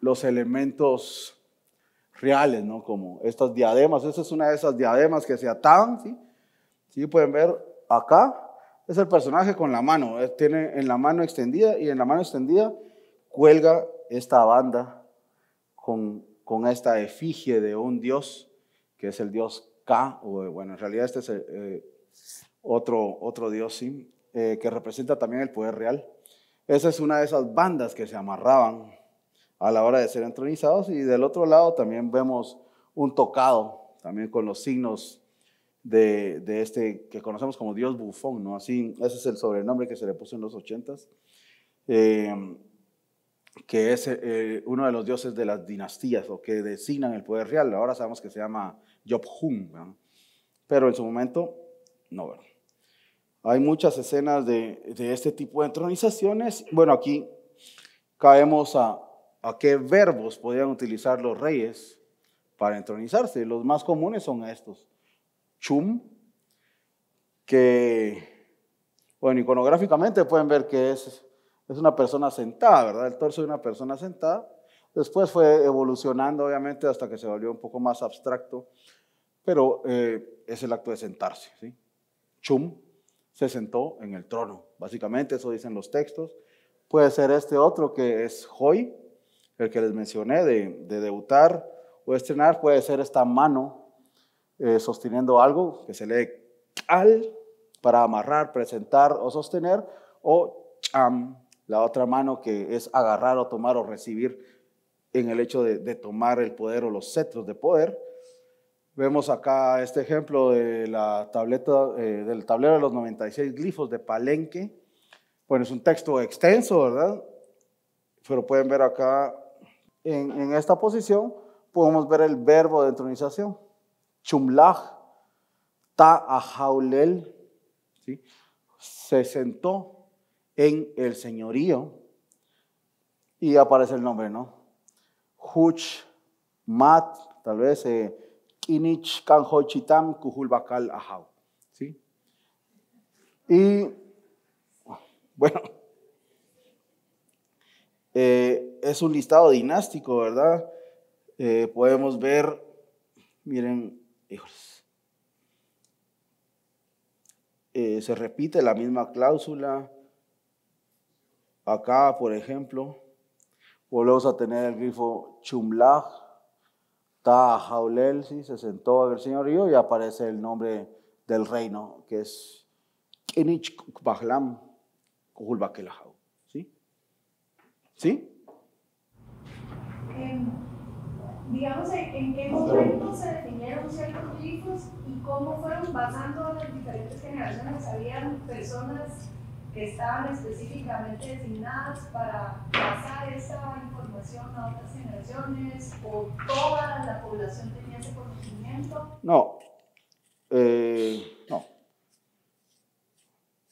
los elementos reales, ¿no? Como estas diademas, esa es una de esas diademas que se ataban, ¿sí? ¿Sí? Pueden ver acá, es el personaje con la mano, eh, tiene en la mano extendida y en la mano extendida cuelga esta banda con, con esta efigie de un dios que es el dios Ka, o bueno, en realidad este es eh, otro, otro dios, sí, eh, que representa también el poder real. Esa es una de esas bandas que se amarraban a la hora de ser entronizados y del otro lado también vemos un tocado, también con los signos de, este que conocemos como Dios bufón, ¿no? Así, ese es el sobrenombre que se le puso en los ochentas. Eh, que es uno de los dioses de las dinastías o que designan el poder real. Ahora sabemos que se llama Job pero en su momento no. Hay muchas escenas de, este tipo de entronizaciones. Bueno, aquí caemos a, qué verbos podían utilizar los reyes para entronizarse. Los más comunes son estos. Chum, que, bueno, iconográficamente pueden ver que es, es una persona sentada, ¿verdad? El torso de una persona sentada. Después fue evolucionando, obviamente, hasta que se volvió un poco más abstracto, pero eh, es el acto de sentarse. Chum se sentó en el trono, básicamente eso dicen los textos. Puede ser este otro que es hoy, el que les mencioné, de, debutar o estrenar, puede ser esta mano eh, sosteniendo algo que se lee al para amarrar, presentar o sostener, o cham, la otra mano que es agarrar o tomar o recibir en el hecho de, tomar el poder o los cetros de poder. Vemos acá este ejemplo de la tableta, eh, del tablero de los 96 glifos de Palenque. Bueno, es un texto extenso, ¿verdad? Pero pueden ver acá, en, esta posición, podemos ver el verbo de entronización. ta ta'ajaulel, ¿sí? se sentó en el señorío y aparece el nombre, ¿no? Huch, Mat, tal vez, eh, Kinich, Kanjo, Chitam, Kuhul, Bakal, Ahau. Y, bueno, eh, es un listado dinástico, ¿verdad? Eh, podemos ver, miren, hijos, se repite la misma cláusula. Acá, por ejemplo, Volvemos a tener el grifo Chumlaj, Tahaulel, se sentó a ver el Señor y aparece el nombre del reino, que es Kenich Bahlam ¿Sí? ¿Sí? digamos, ¿en qué momento se definieron ciertos grifos y cómo fueron basando las diferentes generaciones? ¿Habían personas que estaban específicamente designadas para pasar esa información a otras generaciones o toda la población tenía ese conocimiento? No, eh, no.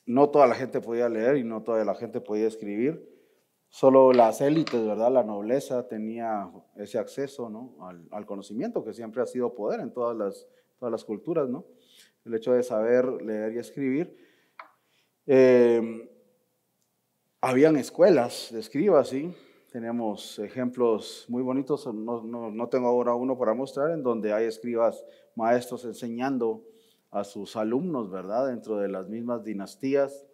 No toda la gente podía leer y no toda la gente podía escribir. Solo las élites, ¿verdad? La nobleza tenía ese acceso ¿no? al, al conocimiento, que siempre ha sido poder en todas las, todas las culturas, ¿no? El hecho de saber leer y escribir eh, habían escuelas de escribas, ¿sí? Tenemos ejemplos muy bonitos, no, no, no, tengo ahora uno para mostrar, en donde hay escribas, maestros enseñando a sus alumnos, ¿verdad? Dentro de las mismas dinastías.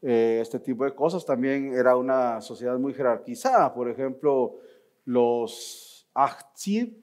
Eh, este tipo de cosas también era una sociedad muy jerarquizada. Por ejemplo, los Achtsid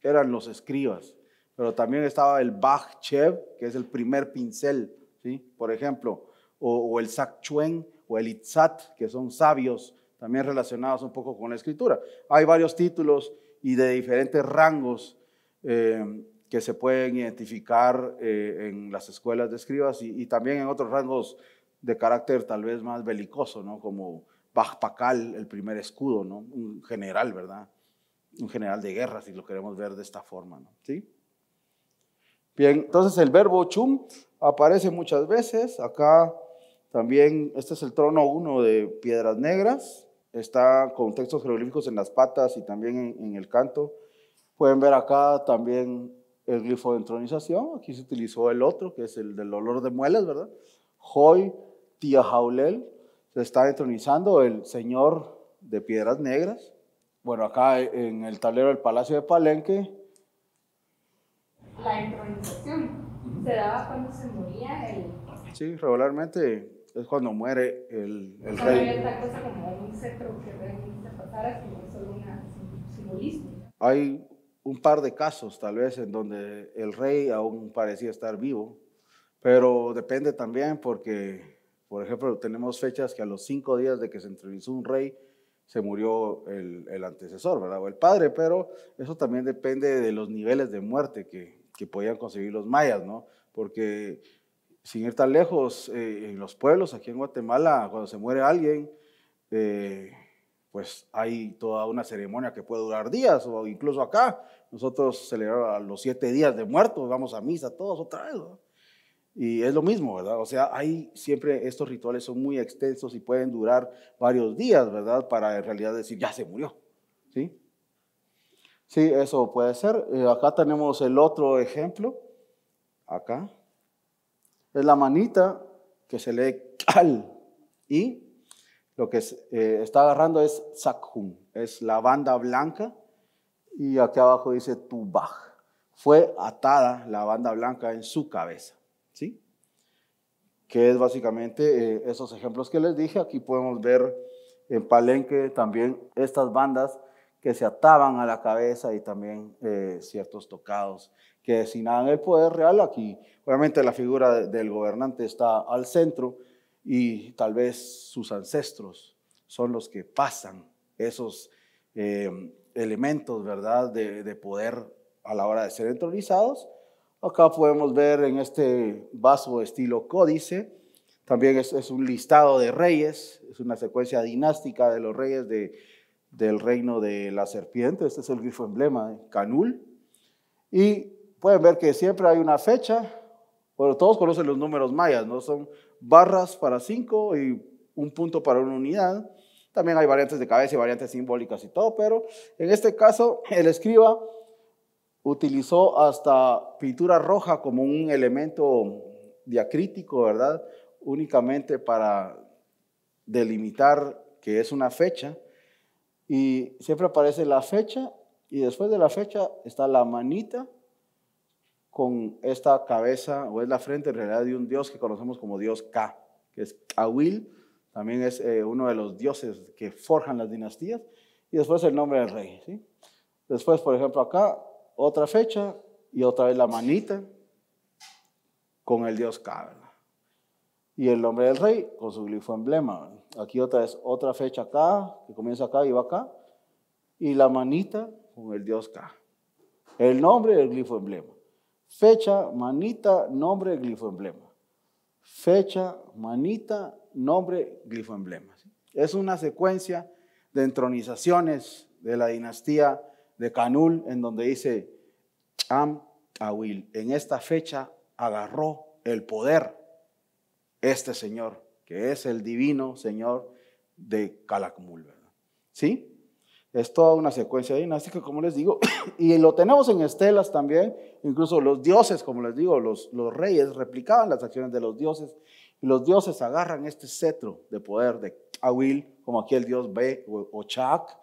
eran los escribas, pero también estaba el Bachchev, que es el primer pincel, ¿sí? Por ejemplo, o, el Sakchuen o el Itzat, que son sabios también relacionados un poco con la escritura. Hay varios títulos y de diferentes rangos eh, que se pueden identificar eh, en las escuelas de escribas y, también en otros rangos de carácter tal vez más belicoso, ¿no? como Bajpacal, el primer escudo, ¿no? un general, ¿verdad? Un general de guerra, si lo queremos ver de esta forma. ¿no? ¿Sí? Bien, entonces el verbo chum aparece muchas veces. Acá también este es el trono uno de piedras negras, está con textos jeroglíficos en las patas y también en, el canto. Pueden ver acá también el glifo de entronización, aquí se utilizó el otro, que es el del olor de muelas, ¿verdad? Hoy, Tía Jaulel, se está entronizando el señor de piedras negras. Bueno, acá en el tablero del Palacio de Palenque. La entronización se daba cuando se moría el... Sí, regularmente es cuando muere el, rey. Hay un par de casos, tal vez, en donde el rey aún parecía estar vivo, pero depende también porque, por ejemplo, tenemos fechas que a los cinco días de que se entrevistó un rey, se murió el, antecesor, ¿verdad? O el padre, pero eso también depende de los niveles de muerte que, que podían conseguir los mayas, ¿no? Porque sin ir tan lejos, eh, en los pueblos, aquí en Guatemala, cuando se muere alguien, eh, pues hay toda una ceremonia que puede durar días, o incluso acá, nosotros celebramos los siete días de muertos, vamos a misa todos otra vez. Y es lo mismo, ¿verdad? O sea, hay siempre estos rituales son muy extensos y pueden durar varios días, ¿verdad? Para en realidad decir, ya se murió, ¿sí? Sí, eso puede ser. Eh, acá tenemos el otro ejemplo, acá es la manita que se lee cal y lo que eh, está agarrando es sakhum, es la banda blanca y aquí abajo dice tubaj. Fue atada la banda blanca en su cabeza, ¿sí? Que es básicamente eh, esos ejemplos que les dije. Aquí podemos ver en Palenque también estas bandas que se ataban a la cabeza y también eh, ciertos tocados que designaban el poder real. Aquí, obviamente, la figura del gobernante está al centro y tal vez sus ancestros son los que pasan esos em, elementos, ¿verdad?, de, poder a la hora de ser entronizados. Acá podemos ver en este vaso estilo códice, también es, un listado de reyes, es una secuencia dinástica de los reyes del reino de la serpiente, este es el grifo emblema de Canul, y pueden ver que siempre hay una fecha, pero todos conocen los números mayas, ¿no? Son barras para 5 y un punto para una unidad. También hay variantes de cabeza y variantes simbólicas y todo, pero en este caso el escriba utilizó hasta pintura roja como un elemento diacrítico, ¿verdad? Únicamente para delimitar que es una fecha. Y siempre aparece la fecha y después de la fecha está la manita con esta cabeza o es la frente en realidad de un dios que conocemos como Dios K, que es Awil, también es eh, uno de los dioses que forjan las dinastías, y después el nombre del rey. ¿sí? Después, por ejemplo, acá otra fecha y otra vez la manita con el dios K. Y el nombre del rey con su glifo emblema. Aquí otra vez otra fecha acá, que comienza acá y va acá, y la manita con el dios K. El nombre del glifo emblema. Fecha, manita, nombre, glifoemblema. Fecha, manita, nombre, glifoemblema. Es una secuencia de entronizaciones de la dinastía de Canul, en donde dice Am Awil. En esta fecha agarró el poder este Señor, que es el divino Señor de Calakmul. ¿Sí? Es toda una secuencia dinástica, como les digo, y lo tenemos en estelas también, incluso los dioses, como les digo, los, reyes replicaban las acciones de los dioses, y los dioses agarran este cetro de poder de Awil, como aquí el dios Be o Chak,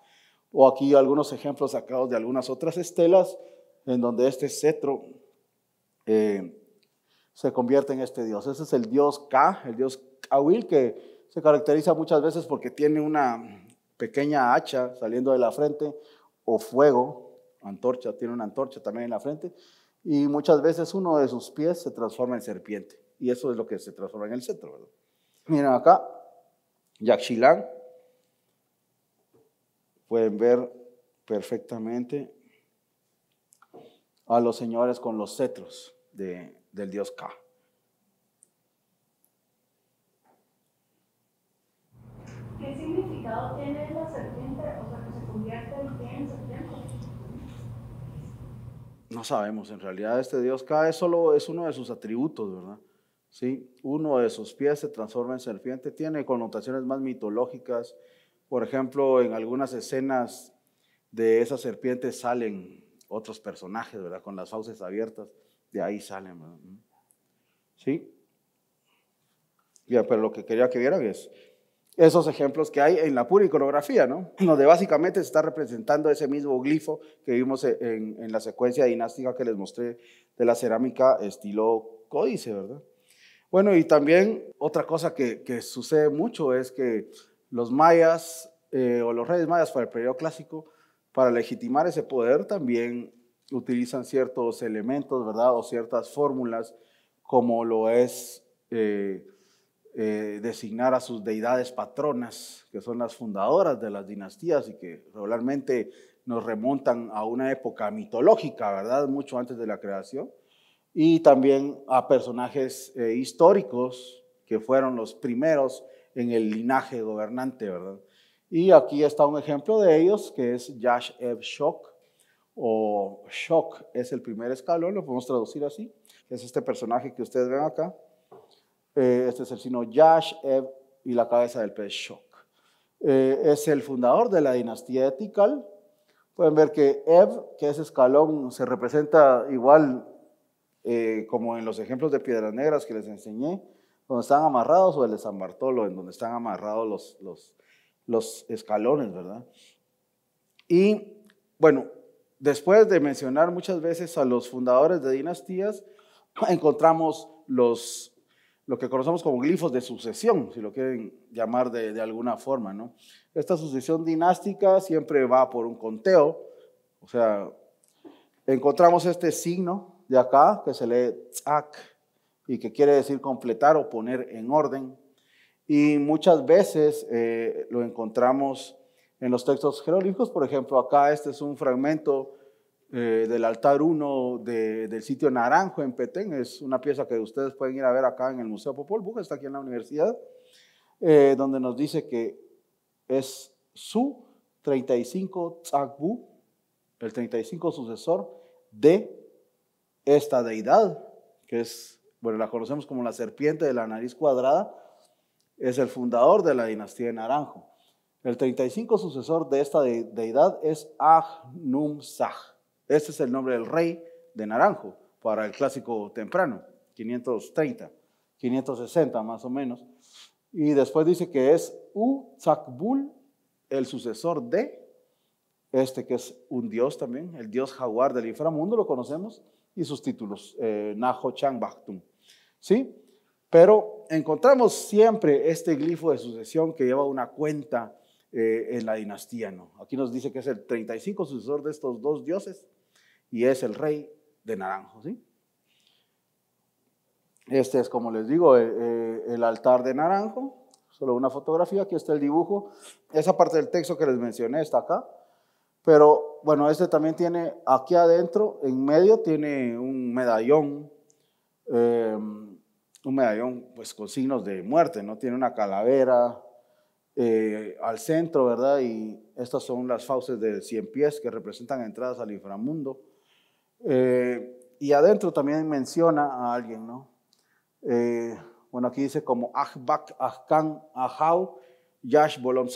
o aquí algunos ejemplos sacados de algunas otras estelas, en donde este cetro eh, se convierte en este dios. Ese es el dios Ka, el dios Awil, que se caracteriza muchas veces porque tiene una, pequeña hacha saliendo de la frente o fuego, antorcha, tiene una antorcha también en la frente, y muchas veces uno de sus pies se transforma en serpiente, y eso es lo que se transforma en el cetro. Miren acá, Yaxchilán, pueden ver perfectamente a los señores con los cetros del dios Ka. ¿Qué significado tiene? No sabemos, en realidad este Dios cada vez solo es uno de sus atributos, ¿verdad? ¿Sí? Uno de sus pies se transforma en serpiente, tiene connotaciones más mitológicas. Por ejemplo, en algunas escenas de esa serpientes salen otros personajes, ¿verdad? Con las fauces abiertas, de ahí salen, ¿Sí? Ya, pero lo que quería que vieran es esos ejemplos que hay en la pura iconografía, ¿no? Donde básicamente se está representando ese mismo glifo que vimos e, en, la secuencia dinástica que les mostré de la cerámica estilo códice, ¿verdad? Bueno, y también otra cosa que, sucede mucho es que los mayas eh, o los reyes mayas para el periodo clásico, para legitimar ese poder, también utilizan ciertos elementos, ¿verdad? O ciertas fórmulas, como lo es eh, eh, designar a sus deidades patronas, que son las fundadoras de las dinastías y que regularmente nos remontan a una época mitológica, ¿verdad? Mucho antes de la creación. Y también a personajes eh, históricos que fueron los primeros en el linaje gobernante, ¿verdad? Y aquí está un ejemplo de ellos, que es Yash Eb Shok, o Shok es el primer escalón, lo podemos traducir así, es este personaje que ustedes ven acá. Eh, este es el sino Yash, Ev y la cabeza del pez Shok. Eh, es el fundador de la dinastía de Tikal. Pueden ver que Ev, que es escalón, se representa igual eh, como en los ejemplos de piedras negras que les enseñé, donde están amarrados, o el de San Bartolo, en donde están amarrados los, los escalones, ¿verdad? Y bueno, después de mencionar muchas veces a los fundadores de dinastías, encontramos los lo que conocemos como glifos de sucesión, si lo quieren llamar de, alguna forma. ¿no? Esta sucesión dinástica siempre va por un conteo, o sea, encontramos este signo de acá que se lee tzak y que quiere decir completar o poner en orden. Y muchas veces eh, lo encontramos en los textos jeroglíficos, por ejemplo, acá este es un fragmento eh, del altar 1 del sitio Naranjo en Petén. Es una pieza que ustedes pueden ir a ver acá en el Museo Popol Vuh, está aquí en la universidad, eh, donde nos dice que es su 35 Tzagbu, el 35 sucesor de esta deidad, que es, bueno, la conocemos como la serpiente de la nariz cuadrada, es el fundador de la dinastía de Naranjo. El 35 sucesor de esta deidad es Sah este es el nombre del rey de Naranjo para el clásico temprano, 530, 560 más o menos. Y después dice que es Uzakbul, el sucesor de este que es un dios también, el dios jaguar del inframundo, lo conocemos, y sus títulos, eh, Naho Chang, ¿Sí? Pero encontramos siempre este glifo de sucesión que lleva una cuenta eh, en la dinastía, ¿no? Aquí nos dice que es el 35 sucesor de estos dos dioses y es el rey de naranjo. ¿sí? Este es, como les digo, eh, eh, el, altar de naranjo, solo una fotografía, aquí está el dibujo. Esa parte del texto que les mencioné está acá. Pero bueno, este también tiene aquí adentro, en medio, tiene un medallón, em, un medallón pues con signos de muerte, ¿no? Tiene una calavera eh, al centro, ¿verdad? Y estas son las fauces de cien pies que representan entradas al inframundo. Eh, y adentro también menciona a alguien, ¿no? Eh, bueno, aquí dice como Ahbak, Ahkan, Ahau, Yash, Bolom,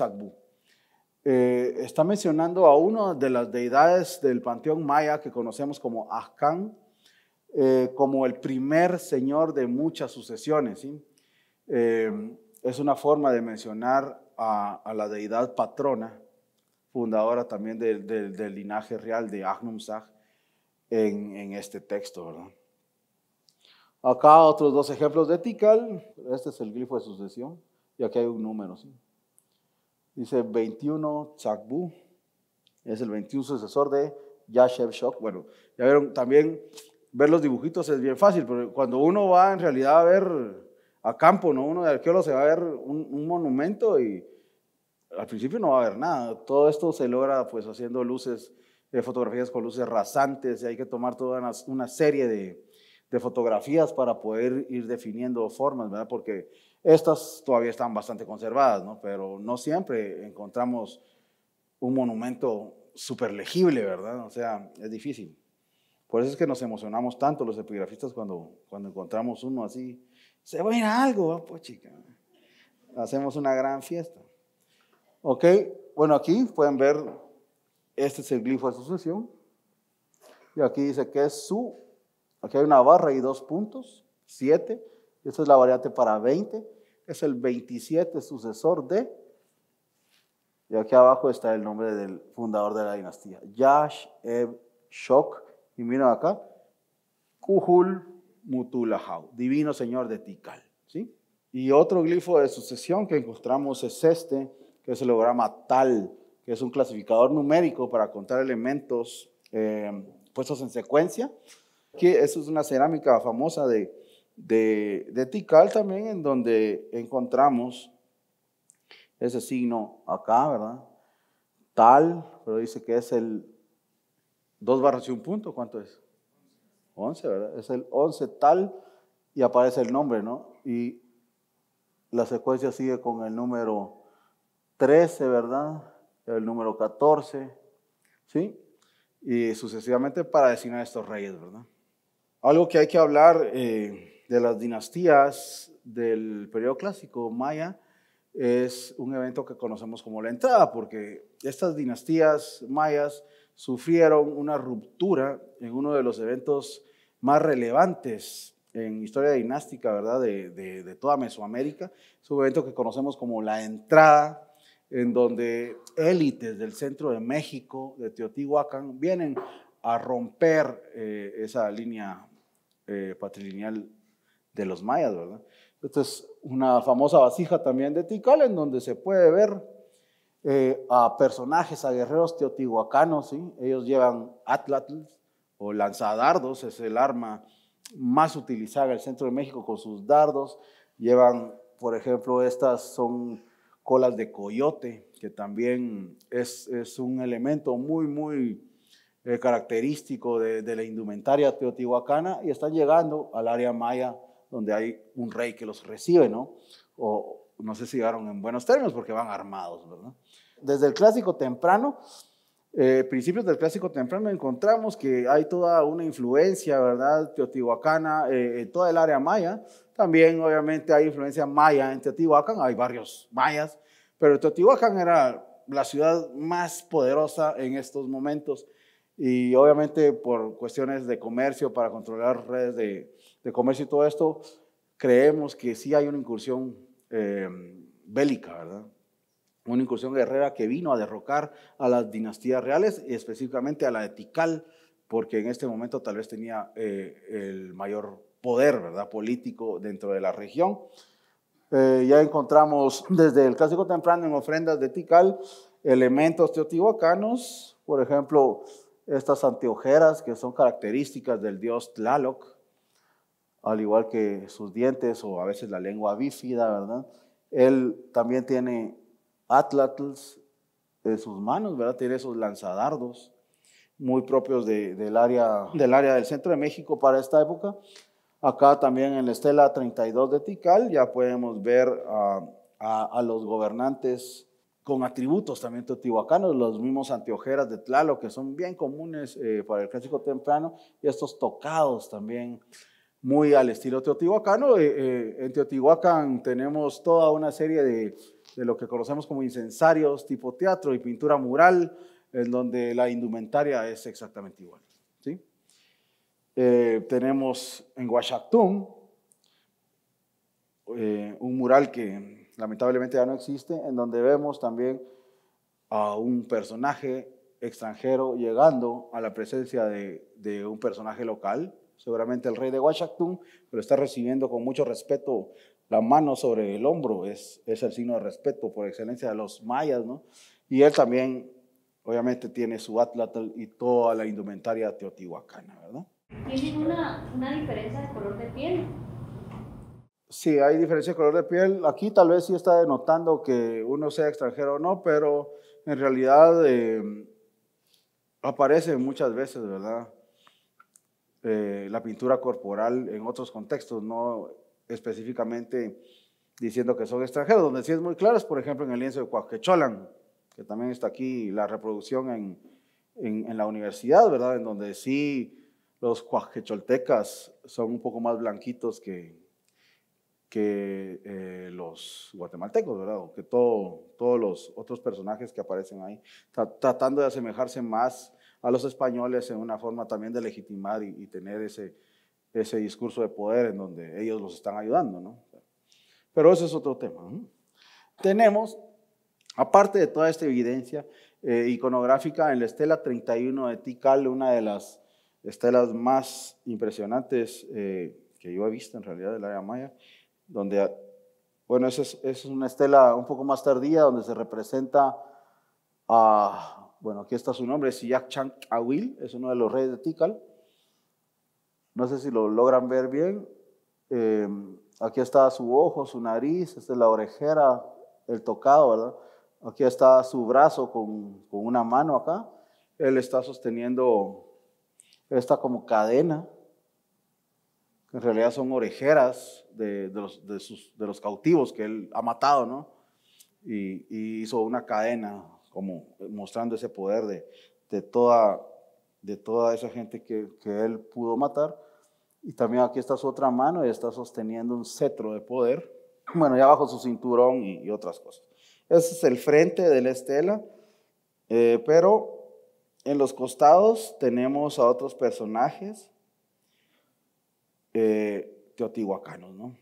eh, está mencionando a una de las deidades del panteón maya que conocemos como Ahkan, como el primer señor de muchas sucesiones. ¿sí? es una forma de mencionar a, la deidad patrona, fundadora también del, linaje real de Ahnumsag, en, este texto, ¿verdad? Acá otros dos ejemplos de Tikal. Este es el glifo de sucesión. Y aquí hay un número, Dice 21 Chakbu. Es el 21 sucesor de Yashev Shok. Bueno, ya vieron, también ver los dibujitos es bien fácil, pero cuando uno va en realidad a ver a campo, ¿no? Uno de arqueólogo se va a ver un, monumento y al principio no va a ver nada. Todo esto se logra pues haciendo luces fotografías con luces rasantes y hay que tomar toda una, serie de, fotografías para poder ir definiendo formas, ¿verdad? Porque estas todavía están bastante conservadas, ¿no? Pero no siempre encontramos un monumento súper legible, ¿verdad? O sea, es difícil. Por eso es que nos emocionamos tanto los epigrafistas cuando, cuando encontramos uno así. Se va a ir algo, pues chica. Hacemos una gran fiesta. Ok, bueno, aquí pueden ver este es el glifo de sucesión Y aquí dice que es su, aquí hay una barra y dos puntos, siete, Esta es la variante para 20. Es el 27 sucesor de. Y aquí abajo está el nombre del fundador de la dinastía, Yash Eb Shok. Y miren acá, Kuhul Mutulahau, divino señor de Tikal. ¿sí? Y otro glifo de sucesión que encontramos es este, que es el holograma Tal que es un clasificador numérico para contar elementos eh, puestos en secuencia. Que eso es una cerámica famosa de, de, Tikal también, en donde encontramos ese signo acá, ¿verdad? Tal, pero dice que es el 2 barras y un punto, ¿cuánto es? 11, ¿verdad? Es el 11 tal y aparece el nombre, ¿no? Y la secuencia sigue con el número 13, ¿verdad? el número 14, ¿sí? Y sucesivamente para designar estos reyes, ¿verdad? Algo que hay que hablar eh, de las dinastías del periodo clásico maya es un evento que conocemos como la entrada, porque estas dinastías mayas sufrieron una ruptura en uno de los eventos más relevantes en historia dinástica, ¿verdad?, de, de toda Mesoamérica. Es un evento que conocemos como la entrada en donde élites del centro de México, de Teotihuacán, vienen a romper eh, esa línea eh, patrilineal de los mayas, ¿verdad? Esta es una famosa vasija también de Tikal, en donde se puede ver eh, a personajes, a guerreros teotihuacanos, ¿sí? ellos llevan atlatl o lanzadardos, es el arma más utilizada en el centro de México con sus dardos, llevan, por ejemplo, estas son colas de coyote, que también es, un elemento muy, muy eh, característico de, de, la indumentaria teotihuacana, y están llegando al área maya, donde hay un rey que los recibe, ¿no? O no sé si llegaron en buenos términos, porque van armados, ¿verdad? Desde el clásico temprano, eh, principios del clásico temprano encontramos que hay toda una influencia, ¿verdad? Teotihuacana, eh, en toda el área maya. También, obviamente, hay influencia maya en Teotihuacán, hay barrios mayas, pero Teotihuacán era la ciudad más poderosa en estos momentos y obviamente por cuestiones de comercio, para controlar redes de, comercio y todo esto, creemos que sí hay una incursión eh, bélica, ¿verdad? una incursión guerrera que vino a derrocar a las dinastías reales específicamente a la de Tikal, porque en este momento tal vez tenía eh, el mayor poder ¿verdad? político dentro de la región. Eh, ya encontramos desde el clásico temprano en ofrendas de Tikal elementos teotihuacanos, por ejemplo, estas anteojeras que son características del dios Tlaloc, al igual que sus dientes o a veces la lengua bífida, ¿verdad? Él también tiene atlatls de sus manos, ¿verdad? Tiene esos lanzadardos muy propios del, área, del área del centro de México para esta época. Acá también en la estela 32 de Tikal ya podemos ver a, los gobernantes con atributos también teotihuacanos, los mismos anteojeras de Tlalo que son bien comunes eh, para el clásico temprano, y estos tocados también muy al estilo teotihuacano. Eh, eh, en Teotihuacán tenemos toda una serie de de lo que conocemos como incensarios tipo teatro y pintura mural, en donde la indumentaria es exactamente igual. ¿sí? Eh, tenemos en Huachactún eh, un mural que lamentablemente ya no existe, en donde vemos también a un personaje extranjero llegando a la presencia de, un personaje local, seguramente el rey de Huachactún, pero está recibiendo con mucho respeto la mano sobre el hombro, es, es el signo de respeto por excelencia de los mayas, ¿no? Y él también, obviamente, tiene su atlatl y toda la indumentaria teotihuacana, ¿verdad? ¿Tienen una, una diferencia de color de piel? Sí, hay diferencia de color de piel. Aquí tal vez sí está denotando que uno sea extranjero o no, pero en realidad em, aparece muchas veces, ¿verdad? Eh, la pintura corporal en otros contextos, no específicamente diciendo que son extranjeros. Donde sí es muy claro por ejemplo, en el lienzo de Coaquecholan, que también está aquí la reproducción en, la universidad, ¿verdad? En donde sí los cuajecholtecas son un poco más blanquitos que, que eh, los guatemaltecos, ¿verdad? que todo, todos los otros personajes que aparecen ahí, tratando de asemejarse más a los españoles en una forma también de legitimar y tener ese, ese discurso de poder en donde ellos los están ayudando, ¿no? Pero ese es otro tema. Tenemos, aparte de toda esta evidencia eh, iconográfica, en la estela 31 de Tikal, una de las estelas más impresionantes eh, que yo he visto en realidad del área maya, donde, bueno, esa es, una estela un poco más tardía, donde se representa a, bueno, aquí está su nombre, Siyak Chang Awil, es uno de los reyes de Tikal no sé si lo logran ver bien. Eh, aquí está su ojo, su nariz, esta la orejera, el tocado, ¿verdad? Aquí está su brazo con, una mano acá. Él está sosteniendo esta como cadena, que en realidad son orejeras de, de, los, cautivos que él ha matado, ¿no? Y, hizo una cadena como mostrando ese poder de, toda, de toda esa gente que, que él pudo matar. Y también aquí está su otra mano y está sosteniendo un cetro de poder. Bueno, ya bajo su cinturón y, otras cosas. Ese es el frente de la estela, eh, pero en los costados tenemos a otros personajes eh, teotihuacanos, ¿no?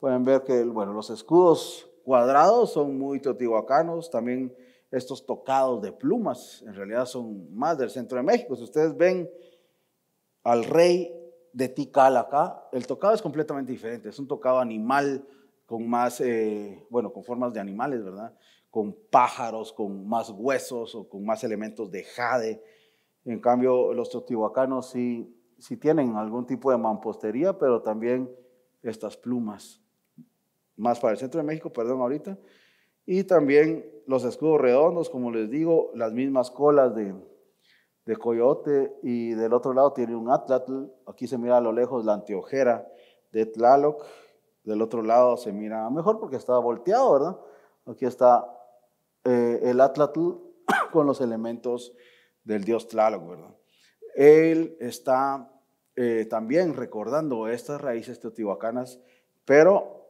Pueden ver que, bueno, los escudos cuadrados son muy teotihuacanos, también estos tocados de plumas, en realidad son más del centro de México. Si ustedes ven al rey de Tikal acá, el tocado es completamente diferente. Es un tocado animal, con más, eh, bueno, con formas de animales, ¿verdad? Con pájaros, con más huesos o con más elementos de jade. En cambio, los teotihuacanos sí, sí tienen algún tipo de mampostería, pero también estas plumas. Más para el centro de México, perdón, ahorita. Y también los escudos redondos, como les digo, las mismas colas de, de Coyote y del otro lado tiene un Atlatl, aquí se mira a lo lejos la anteojera de Tlaloc, del otro lado se mira mejor porque está volteado, ¿verdad? Aquí está eh, el Atlatl con los elementos del dios Tlaloc, ¿verdad? Él está eh, también recordando estas raíces teotihuacanas, pero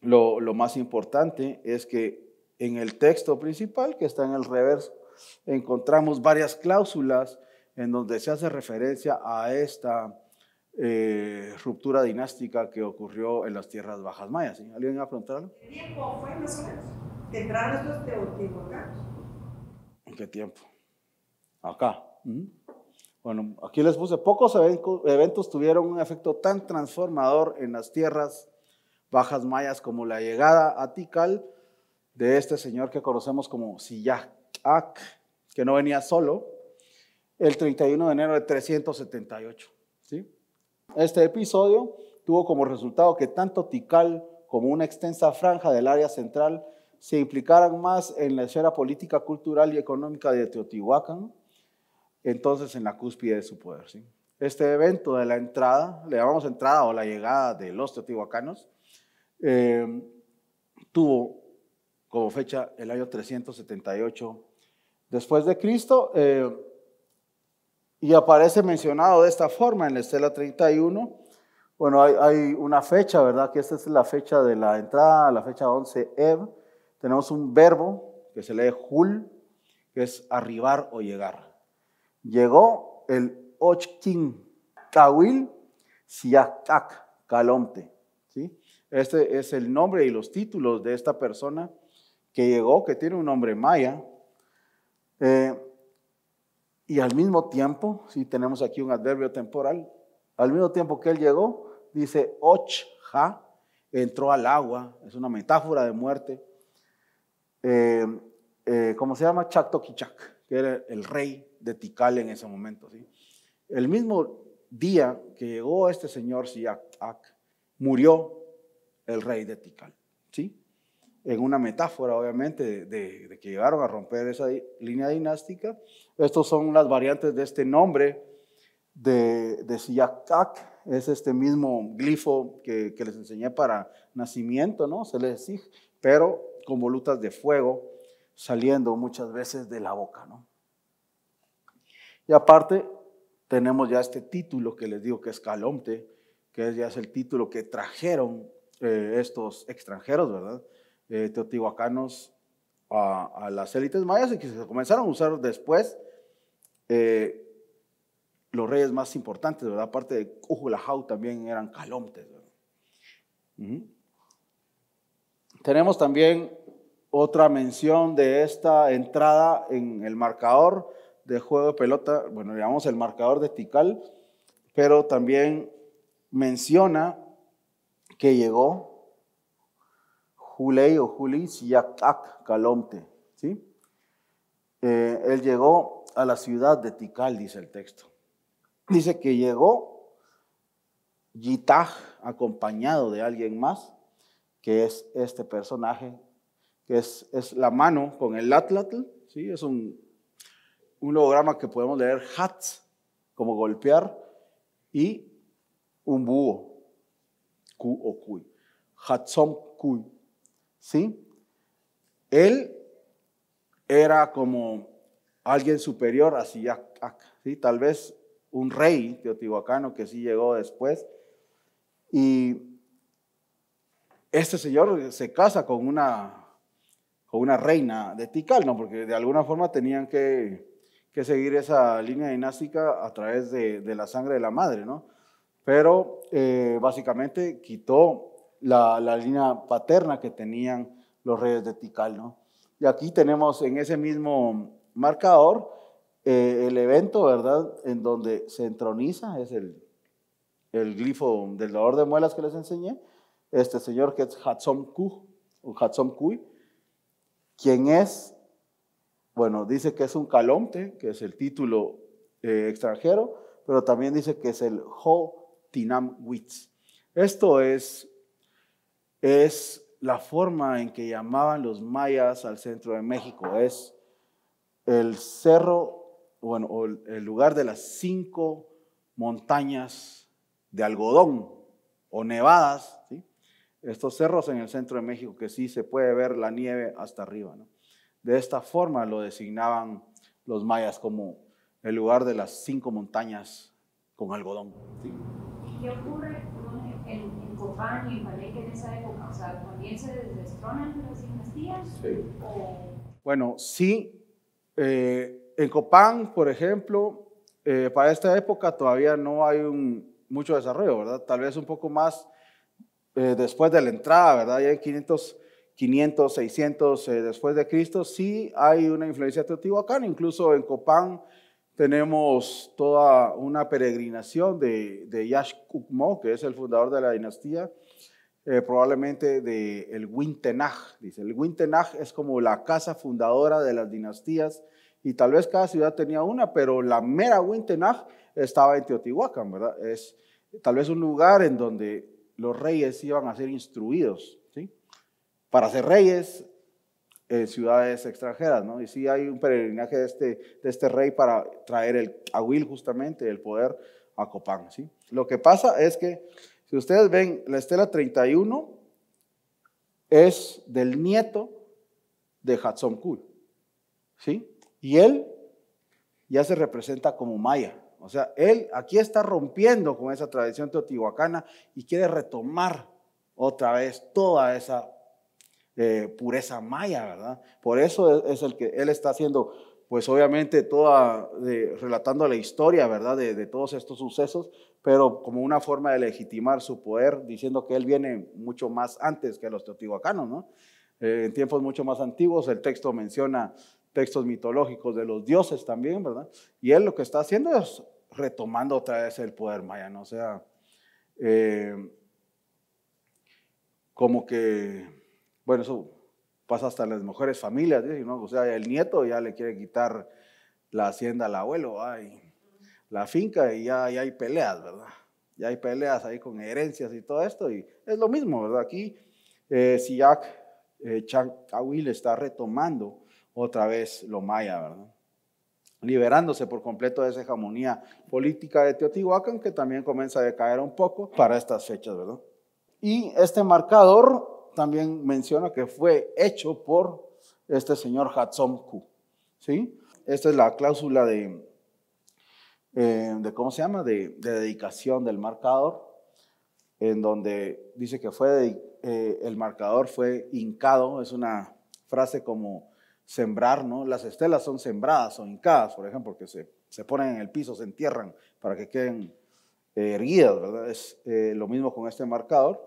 lo, lo más importante es que en el texto principal que está en el reverso, encontramos varias cláusulas en donde se hace referencia a esta eh, ruptura dinástica que ocurrió en las tierras bajas mayas. ¿Alguien va a preguntar? ¿Qué tiempo fue más o menos? estos teotihuacanos? ¿En qué tiempo? Acá. Bueno, aquí les puse, pocos eventos tuvieron un efecto tan transformador en las tierras bajas mayas como la llegada a Tikal de este señor que conocemos como silla que no venía solo, el 31 de enero de 378. ¿sí? Este episodio tuvo como resultado que tanto Tikal como una extensa franja del área central se implicaran más en la esfera política, cultural y económica de Teotihuacán, entonces en la cúspide de su poder. ¿sí? Este evento de la entrada, le llamamos entrada o la llegada de los teotihuacanos, eh, tuvo como fecha el año 378 después de Cristo, eh, y aparece mencionado de esta forma en la estela 31. Bueno, hay, una fecha, ¿verdad? Que esta es la fecha de la entrada, la fecha 11 Ev. Tenemos un verbo que se lee HUL, que es arribar o llegar. Llegó el Ochkin, Kawil, Siakak, Kalomte. ¿sí? Este es el nombre y los títulos de esta persona que llegó, que tiene un nombre maya, eh, y al mismo tiempo, si tenemos aquí un adverbio temporal, al mismo tiempo que él llegó, dice Och Ha entró al agua, es una metáfora de muerte. como eh, eh, ¿Cómo se llama? Chactoquichac, que era el rey de Tikal en ese momento. ¿sí? El mismo día que llegó este señor murió el rey de Tikal. ¿sí? en una metáfora, obviamente, de, que llegaron a romper esa línea dinástica. Estos son las variantes de este nombre de, de es este mismo glifo que, les enseñé para nacimiento, ¿no? Se les dice, pero con volutas de fuego saliendo muchas veces de la boca, ¿no? Y aparte, tenemos ya este título que les digo que es Calomte, que ya es el título que trajeron eh, estos extranjeros, ¿verdad? teotihuacanos a, las élites mayas y que se comenzaron a usar después eh, los reyes más importantes, ¿verdad? Aparte de Cujulajau también eran calomtes. Tenemos también otra mención de esta entrada en el marcador de juego de pelota, bueno, llamamos el marcador de Tikal, pero también menciona que llegó Julei o Juli Siyak Kalomte, ¿sí? Eh, él llegó a la ciudad de Tikal, dice el texto. Dice que llegó Yitaj acompañado de alguien más, que es este personaje, que es, es la mano con el latlatl, ¿sí? es un, un lograma que podemos leer Hatz, como golpear, y un búho, Ku o Kui, Hatzom ¿sí? Él era como alguien superior así tal vez un rey teotihuacano que sí llegó después. Y este señor se casa con una, con una reina de Tikal, porque de alguna forma tenían que, seguir esa línea dinástica a través de, la sangre de la madre, ¿no? pero eh, básicamente quitó la, línea paterna que tenían los reyes de Tikal, ¿no? Y aquí tenemos en ese mismo marcador eh, el evento, ¿verdad? En donde se entroniza, es el, el glifo del dolor de muelas que les enseñé, este señor que es Hatsom Ku, o Hatsom Kui, quien es, bueno, dice que es un calomte, que es el título eh, extranjero, pero también dice que es el Ho Tinam Witz. Esto es es la forma en que llamaban los mayas al centro de México. Es el cerro, bueno, o el lugar de las cinco montañas de algodón o nevadas, estos cerros en el centro de México, que sí se puede ver la nieve hasta arriba. De esta forma lo designaban los mayas como el lugar de las cinco montañas con algodón y esa época? O sea, las Sí. Bueno, sí. Eh, en Copán, por ejemplo, eh, para esta época todavía no hay un, mucho desarrollo, ¿verdad? Tal vez un poco más eh, después de la entrada, ¿verdad? Ya en 500, 500 600 después de Cristo, sí hay una influencia teotihuacana, incluso en Copán tenemos toda una peregrinación de, Yash Kukmo, que es el fundador de la dinastía, eh, probablemente del el Wintenaj. Dice, el Wintenaj es como la casa fundadora de las dinastías y tal vez cada ciudad tenía una, pero la mera Wintenaj estaba en Teotihuacán, ¿verdad? Es tal vez un lugar en donde los reyes iban a ser instruidos, ¿sí? Para ser reyes eh, ciudades extranjeras, ¿no? Y sí hay un peregrinaje de este, de este rey para traer el Will justamente, el poder a Copán, ¿sí? Lo que pasa es que, si ustedes ven, la estela 31 es del nieto de Kul, ¿sí? Y él ya se representa como maya. O sea, él aquí está rompiendo con esa tradición teotihuacana y quiere retomar otra vez toda esa eh, pureza maya, ¿verdad? Por eso es, el que él está haciendo, pues obviamente toda, relatando la historia, ¿verdad? De, todos estos sucesos, pero como una forma de legitimar su poder, diciendo que él viene mucho más antes que los teotihuacanos, ¿no? Eh, en tiempos mucho más antiguos, el texto menciona textos mitológicos de los dioses también, ¿verdad? Y él lo que está haciendo es retomando otra vez el poder maya, ¿no? O sea, eh, como que bueno, eso pasa hasta en las mujeres familias, ¿no? O sea, el nieto ya le quiere quitar la hacienda al abuelo, ay, la finca, y ya, hay peleas, ¿verdad? Ya hay peleas ahí con herencias y todo esto, y es lo mismo, ¿verdad? Aquí, eh, Siak eh, está retomando otra vez lo maya, ¿verdad? liberándose por completo de esa hegemonía política de Teotihuacán, que también comienza a decaer un poco para estas fechas, ¿verdad? Y este marcador también menciona que fue hecho por este señor Hatsomku, ¿sí? Esta es la cláusula de, eh, de ¿cómo se llama? De, dedicación del marcador, en donde dice que fue eh, el marcador fue hincado, es una frase como sembrar, ¿no? Las estelas son sembradas o hincadas, por ejemplo, que se, se ponen en el piso, se entierran para que queden eh, erguidas, ¿verdad? Es lo mismo con este marcador.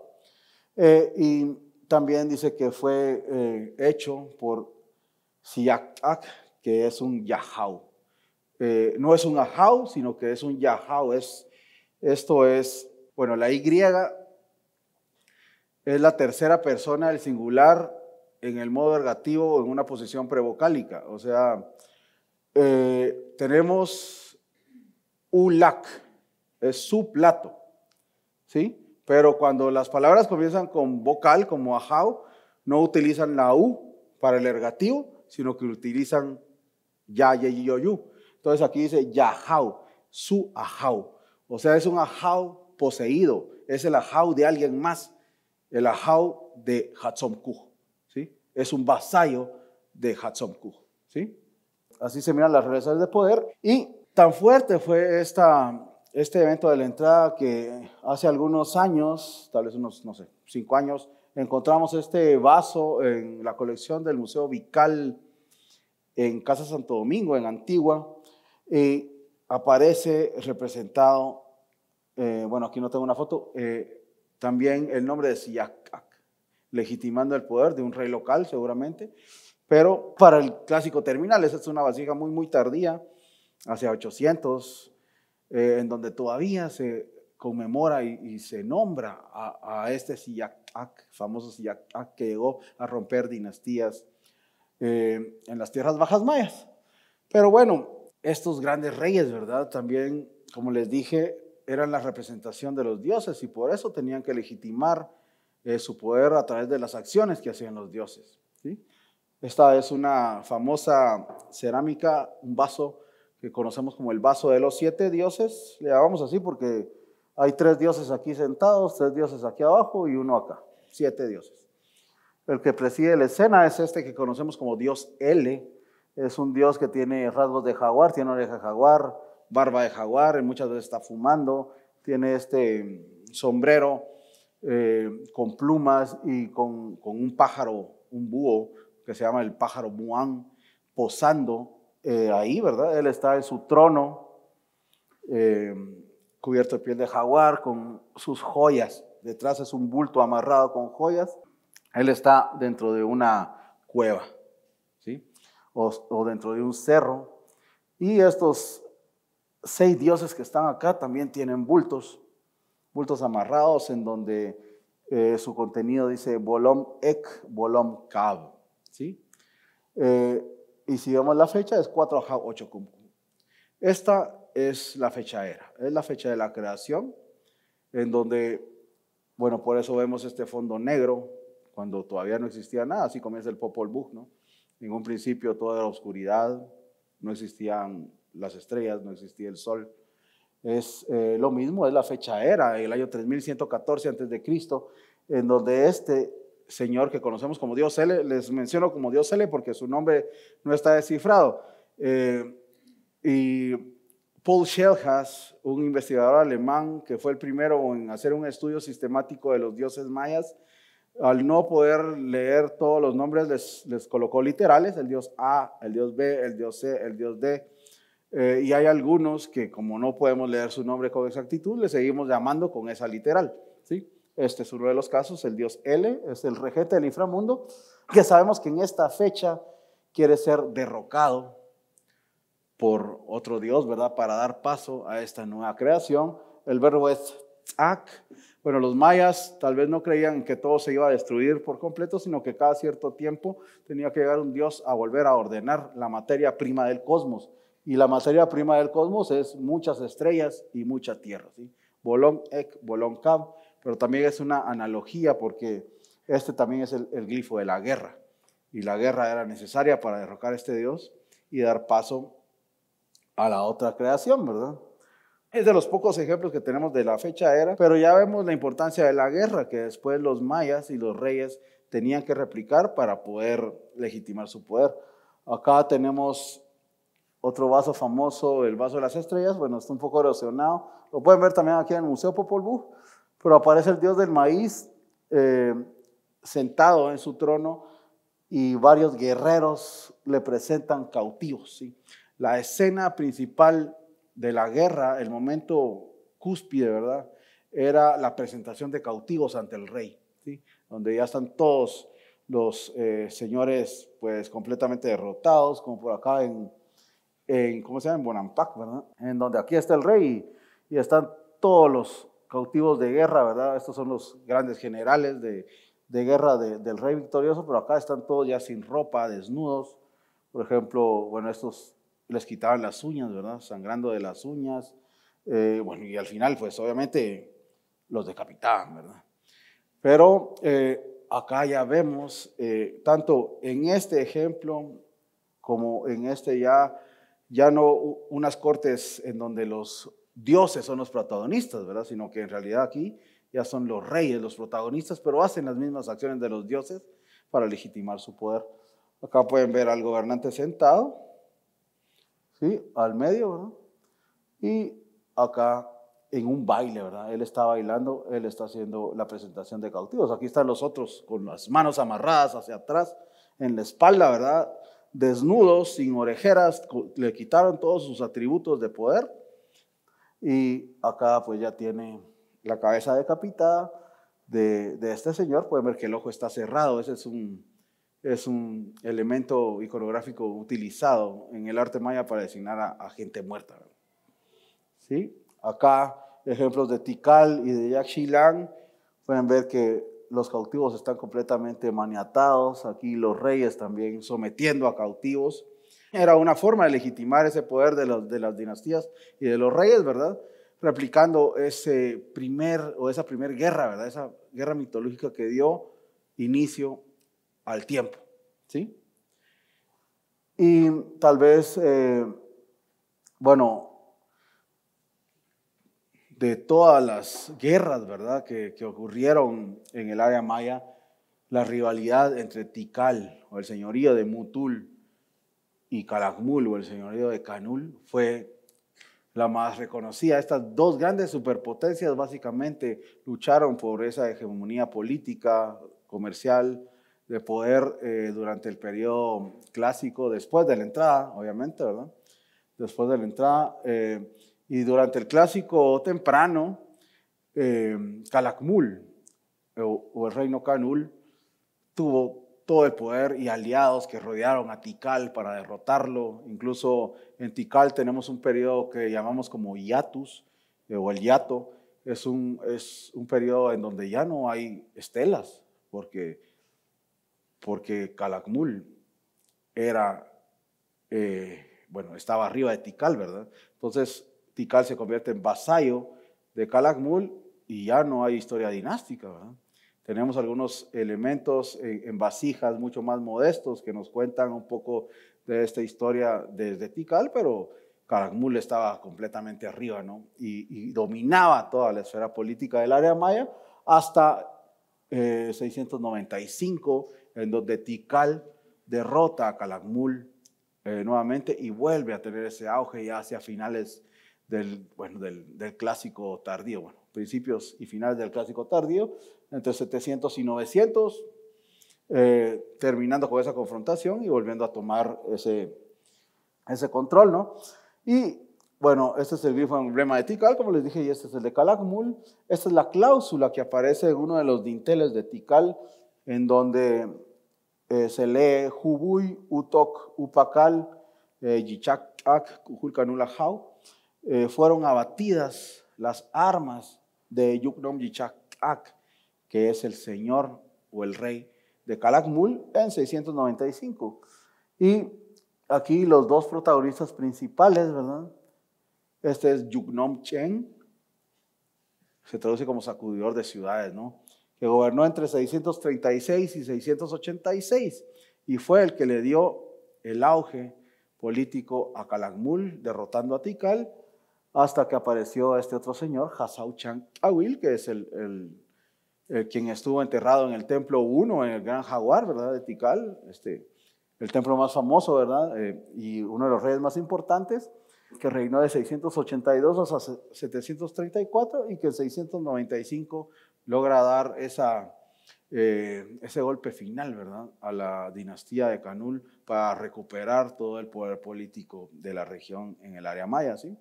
y también dice que fue eh, hecho por Siak, que es un Yahau. Eh, no es un Ahau, sino que es un Yahau. Es, esto es, bueno, la Y es la tercera persona del singular en el modo ergativo o en una posición prevocálica. O sea, eh, tenemos ulak, es su plato, ¿sí? Pero cuando las palabras comienzan con vocal, como ajao, no utilizan la U para el ergativo, sino que utilizan ya, ye, yo, yu. Entonces aquí dice yahau, su ajao. O sea, es un ajao poseído, es el ajao de alguien más, el ajao de Hatsomku, ¿sí? Es un vasallo de Hatsomku, ¿sí? Así se miran las relaciones de poder y tan fuerte fue esta este evento de la entrada que hace algunos años, tal vez unos, no sé, cinco años, encontramos este vaso en la colección del Museo Vical en Casa Santo Domingo, en Antigua, y aparece representado, eh, bueno, aquí no tengo una foto, eh, también el nombre de Siyakak, legitimando el poder de un rey local seguramente, pero para el clásico terminal, esa es una vasija muy, muy tardía, hacia 800 eh, en donde todavía se conmemora y, se nombra a, este Siyak famoso Siyak que llegó a romper dinastías eh, en las tierras bajas mayas. Pero bueno, estos grandes reyes, ¿verdad? También, como les dije, eran la representación de los dioses y por eso tenían que legitimar eh, su poder a través de las acciones que hacían los dioses. Esta es una famosa cerámica, un vaso que conocemos como el vaso de los siete dioses, le llamamos así porque hay tres dioses aquí sentados, tres dioses aquí abajo y uno acá, siete dioses. El que preside la escena es este que conocemos como Dios L, es un Dios que tiene rasgos de jaguar, tiene oreja de jaguar, barba de jaguar, muchas veces está fumando, tiene este mm, sombrero eh, con plumas y con, con, un pájaro, un búho, que se llama el pájaro muán, posando eh, ahí, ¿verdad? Él está en su trono, eh, cubierto de piel de jaguar, con sus joyas. Detrás es un bulto amarrado con joyas. Él está dentro de una cueva, ¿sí? O, dentro de un cerro. Y estos seis dioses que están acá también tienen bultos, bultos amarrados en donde eh, su contenido dice Bolom Ek, Bolom Kab, ¿sí? Eh, y si vemos la fecha, es 4 8 Esta es la fecha era, es la fecha de la creación, en donde, bueno, por eso vemos este fondo negro, cuando todavía no existía nada, así comienza el Popol Vuh, ¿no? En un principio toda la oscuridad, no existían las estrellas, no existía el sol. Es eh, lo mismo, es la fecha era, el año 3114 a.C., en donde este Señor que conocemos como Dios L, les menciono como Dios L porque su nombre no está descifrado. Eh, y Paul Schellhas, un investigador alemán que fue el primero en hacer un estudio sistemático de los dioses mayas, al no poder leer todos los nombres, les, les colocó literales, el dios A, el dios B, el dios C, el dios D. Eh, y hay algunos que como no podemos leer su nombre con exactitud, le seguimos llamando con esa literal. ¿sí? Este es uno de los casos, el dios L, es el regente del inframundo, que sabemos que en esta fecha quiere ser derrocado por otro dios, ¿verdad? Para dar paso a esta nueva creación. El verbo es Ak. Bueno, los mayas tal vez no creían que todo se iba a destruir por completo, sino que cada cierto tiempo tenía que llegar un dios a volver a ordenar la materia prima del cosmos. Y la materia prima del cosmos es muchas estrellas y mucha tierra. ¿sí? Bolón ek, bolón Kab pero también es una analogía porque este también es el, glifo de la guerra. Y la guerra era necesaria para derrocar a este Dios y dar paso a la otra creación, ¿verdad? Es de los pocos ejemplos que tenemos de la fecha era, pero ya vemos la importancia de la guerra que después los mayas y los reyes tenían que replicar para poder legitimar su poder. Acá tenemos otro vaso famoso, el vaso de las estrellas, bueno, está un poco erosionado. Lo pueden ver también aquí en el Museo Popol Vuh, pero aparece el dios del maíz eh, sentado en su trono y varios guerreros le presentan cautivos. ¿sí? La escena principal de la guerra, el momento cúspide, ¿verdad? Era la presentación de cautivos ante el rey, ¿sí? donde ya están todos los eh, señores pues completamente derrotados, como por acá en, en ¿cómo se llama? En Bonampak, ¿verdad? En donde aquí está el rey y están todos los cautivos de guerra, ¿verdad? Estos son los grandes generales de, guerra del rey victorioso, pero acá están todos ya sin ropa, desnudos. Por ejemplo, bueno, estos les quitaban las uñas, ¿verdad? Sangrando de las uñas. Eh, bueno, y al final, pues obviamente los decapitaban, ¿verdad? Pero eh, acá ya vemos, eh, tanto en este ejemplo como en este ya, ya no unas cortes en donde los dioses son los protagonistas, ¿verdad? Sino que en realidad aquí ya son los reyes los protagonistas, pero hacen las mismas acciones de los dioses para legitimar su poder. Acá pueden ver al gobernante sentado, ¿sí? Al medio, ¿verdad? Y acá en un baile, ¿verdad? Él está bailando, él está haciendo la presentación de cautivos. Aquí están los otros con las manos amarradas hacia atrás, en la espalda, ¿verdad? Desnudos, sin orejeras, le quitaron todos sus atributos de poder y acá pues ya tiene la cabeza decapitada de, este señor. Pueden ver que el ojo está cerrado. Ese es un, es un elemento iconográfico utilizado en el arte maya para designar a, gente muerta. ¿Sí? Acá ejemplos de Tikal y de Yaxchilán. Pueden ver que los cautivos están completamente maniatados. Aquí los reyes también sometiendo a cautivos. Era una forma de legitimar ese poder de, las dinastías y de los reyes, ¿verdad? Replicando ese primer o esa primera guerra, ¿verdad? Esa guerra mitológica que dio inicio al tiempo, ¿sí? Y tal vez, eh, bueno, de todas las guerras, ¿verdad?, que, que, ocurrieron en el área maya, la rivalidad entre Tikal, o el señorío de Mutul, y Calakmul o el señorío de Canul fue la más reconocida. Estas dos grandes superpotencias básicamente lucharon por esa hegemonía política, comercial, de poder eh, durante el periodo clásico, después de la entrada, obviamente, ¿verdad? Después de la entrada. Eh, y durante el clásico temprano, eh, Calakmul o, o el reino Canul tuvo todo el poder y aliados que rodearon a Tikal para derrotarlo. Incluso en Tikal tenemos un periodo que llamamos como hiatus eh, o el hiato. Es un, es un periodo en donde ya no hay estelas, porque, porque Calakmul era, eh, bueno, estaba arriba de Tikal, ¿verdad? Entonces Tikal se convierte en vasallo de Calakmul y ya no hay historia dinástica, ¿verdad? Tenemos algunos elementos en, vasijas mucho más modestos que nos cuentan un poco de esta historia desde Tikal, pero Calakmul estaba completamente arriba, ¿no? Y, dominaba toda la esfera política del área maya hasta 695, eh, en donde Tikal derrota a Calakmul eh, nuevamente y vuelve a tener ese auge ya hacia finales del, bueno, del, del, clásico tardío, bueno, principios y finales del clásico tardío, entre 700 y 900, eh, terminando con esa confrontación y volviendo a tomar ese, ese control, ¿no? Y bueno, este es el grifo emblema de Tikal, como les dije, y este es el de Calakmul. Esta es la cláusula que aparece en uno de los dinteles de Tikal, en donde eh, se lee Jubuy, Utok, Upakal, eh, Yichak, Ak, Hau. fueron abatidas las armas de Yuknom Yichak, Ak que es el señor o el rey de Calakmul en 695. Y aquí los dos protagonistas principales, ¿verdad? Este es Yugnom Chen, se traduce como sacudidor de ciudades, ¿no? Que gobernó entre 636 y 686 y fue el que le dio el auge político a Calakmul, derrotando a Tikal, hasta que apareció este otro señor, Hasau Chang Awil, que es el eh, quien estuvo enterrado en el templo 1, en el Gran Jaguar, ¿verdad? De Tikal, este, el templo más famoso, ¿verdad? Eh, y uno de los reyes más importantes, que reinó de 682 a 734 y que en 695 logra dar esa, eh, ese golpe final, ¿verdad? A la dinastía de Canul para recuperar todo el poder político de la región en el área maya, ¿sí?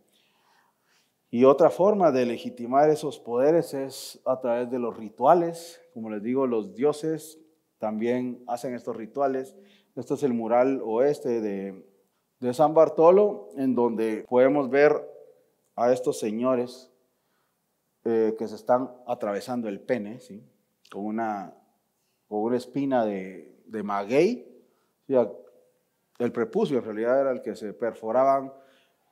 Y otra forma de legitimar esos poderes es a través de los rituales. Como les digo, los dioses también hacen estos rituales. Este es el mural oeste de, San Bartolo, en donde podemos ver a estos señores eh, que se están atravesando el pene, ¿sí? con, una, con una espina de, de maguey. El prepucio en realidad era el que se perforaban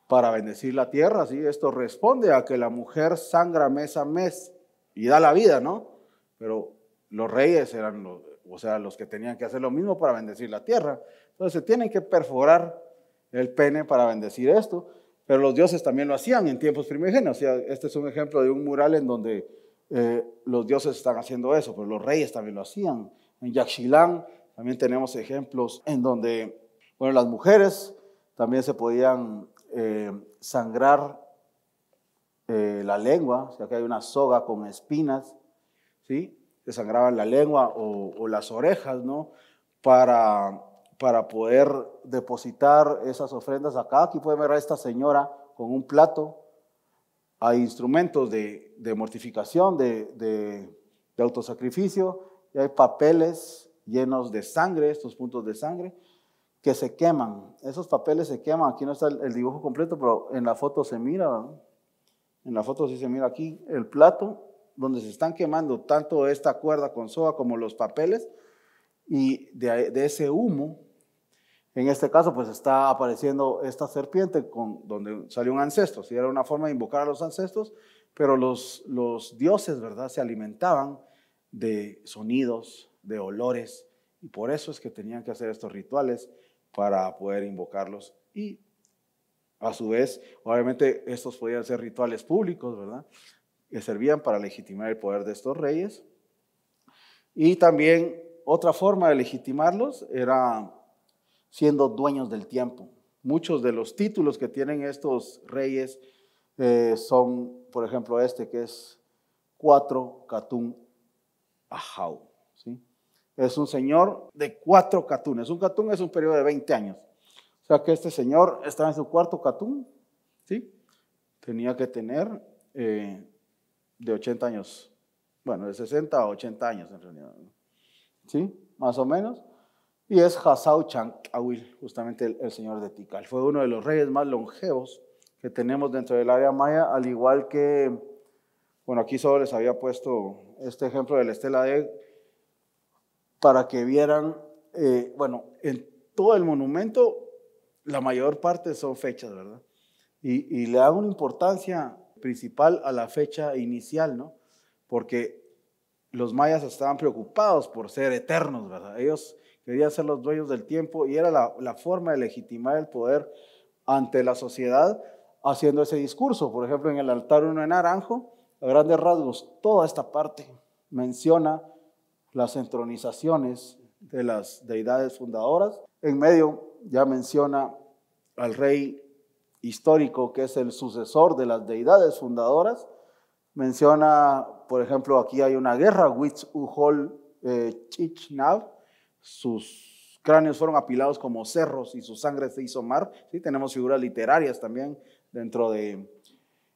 para bendecir la tierra, ¿sí? Esto responde a que la mujer sangra mes a mes y da la vida, ¿no? Pero los reyes eran los, o sea, los que tenían que hacer lo mismo para bendecir la tierra. Entonces se tienen que perforar el pene para bendecir esto, pero los dioses también lo hacían en tiempos primigenios. O sea, este es un ejemplo de un mural en donde eh, los dioses están haciendo eso, pero los reyes también lo hacían. En Yaxchilán también tenemos ejemplos en donde, bueno, las mujeres también se podían eh, sangrar eh, la lengua, o sea que hay una soga con espinas, ¿sí? Se sangraban la lengua o, las orejas, ¿no? Para, poder depositar esas ofrendas acá. Aquí pueden ver a esta señora con un plato. Hay instrumentos de, mortificación, de, de, de autosacrificio, y hay papeles llenos de sangre, estos puntos de sangre que se queman. Esos papeles se queman. Aquí no está el, dibujo completo, pero en la foto se mira, En la foto sí se mira aquí el plato donde se están quemando tanto esta cuerda con soga como los papeles y de, ese humo, en este caso pues está apareciendo esta serpiente con, donde salió un ancestro, si era una forma de invocar a los ancestros, pero los, los dioses, ¿verdad? Se alimentaban de sonidos, de olores, y por eso es que tenían que hacer estos rituales para poder invocarlos. Y a su vez, obviamente estos podían ser rituales públicos, ¿verdad? Que servían para legitimar el poder de estos reyes. Y también otra forma de legitimarlos era siendo dueños del tiempo. Muchos de los títulos que tienen estos reyes eh, son, por ejemplo, este que es 4 Katun Ahau es un señor de cuatro catunes. Un catún es un periodo de 20 años. O sea que este señor estaba en su cuarto catún, ¿sí? Tenía que tener eh, de 80 años, bueno, de 60 a 80 años en realidad, ¿sí? Más o menos. Y es Hasau Awil, justamente el, el señor de Tikal. Fue uno de los reyes más longevos que tenemos dentro del área maya, al igual que, bueno, aquí solo les había puesto este ejemplo de la estela de para que vieran, eh, bueno, en todo el monumento la mayor parte son fechas, ¿verdad? Y, le da una importancia principal a la fecha inicial, ¿no? Porque los mayas estaban preocupados por ser eternos, ¿verdad? Ellos querían ser los dueños del tiempo y era la, forma de legitimar el poder ante la sociedad haciendo ese discurso. Por ejemplo, en el altar uno en Naranjo, a grandes rasgos, toda esta parte menciona las entronizaciones de las deidades fundadoras. En medio ya menciona al rey histórico que es el sucesor de las deidades fundadoras. Menciona, por ejemplo, aquí hay una guerra, Witz Uhol eh, Chichnav, sus cráneos fueron apilados como cerros y su sangre se hizo mar. ¿sí? Tenemos figuras literarias también dentro de,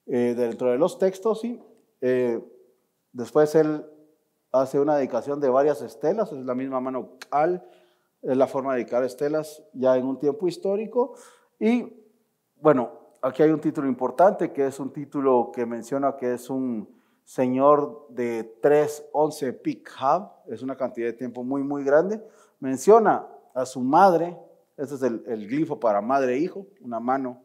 eh, dentro de los textos. ¿sí? Eh, después él hace una dedicación de varias estelas, es la misma mano al, es la forma de dedicar estelas ya en un tiempo histórico. Y bueno, aquí hay un título importante que es un título que menciona que es un señor de 311 pick Hub, es una cantidad de tiempo muy, muy grande. Menciona a su madre, este es el, el glifo para madre-hijo, e una mano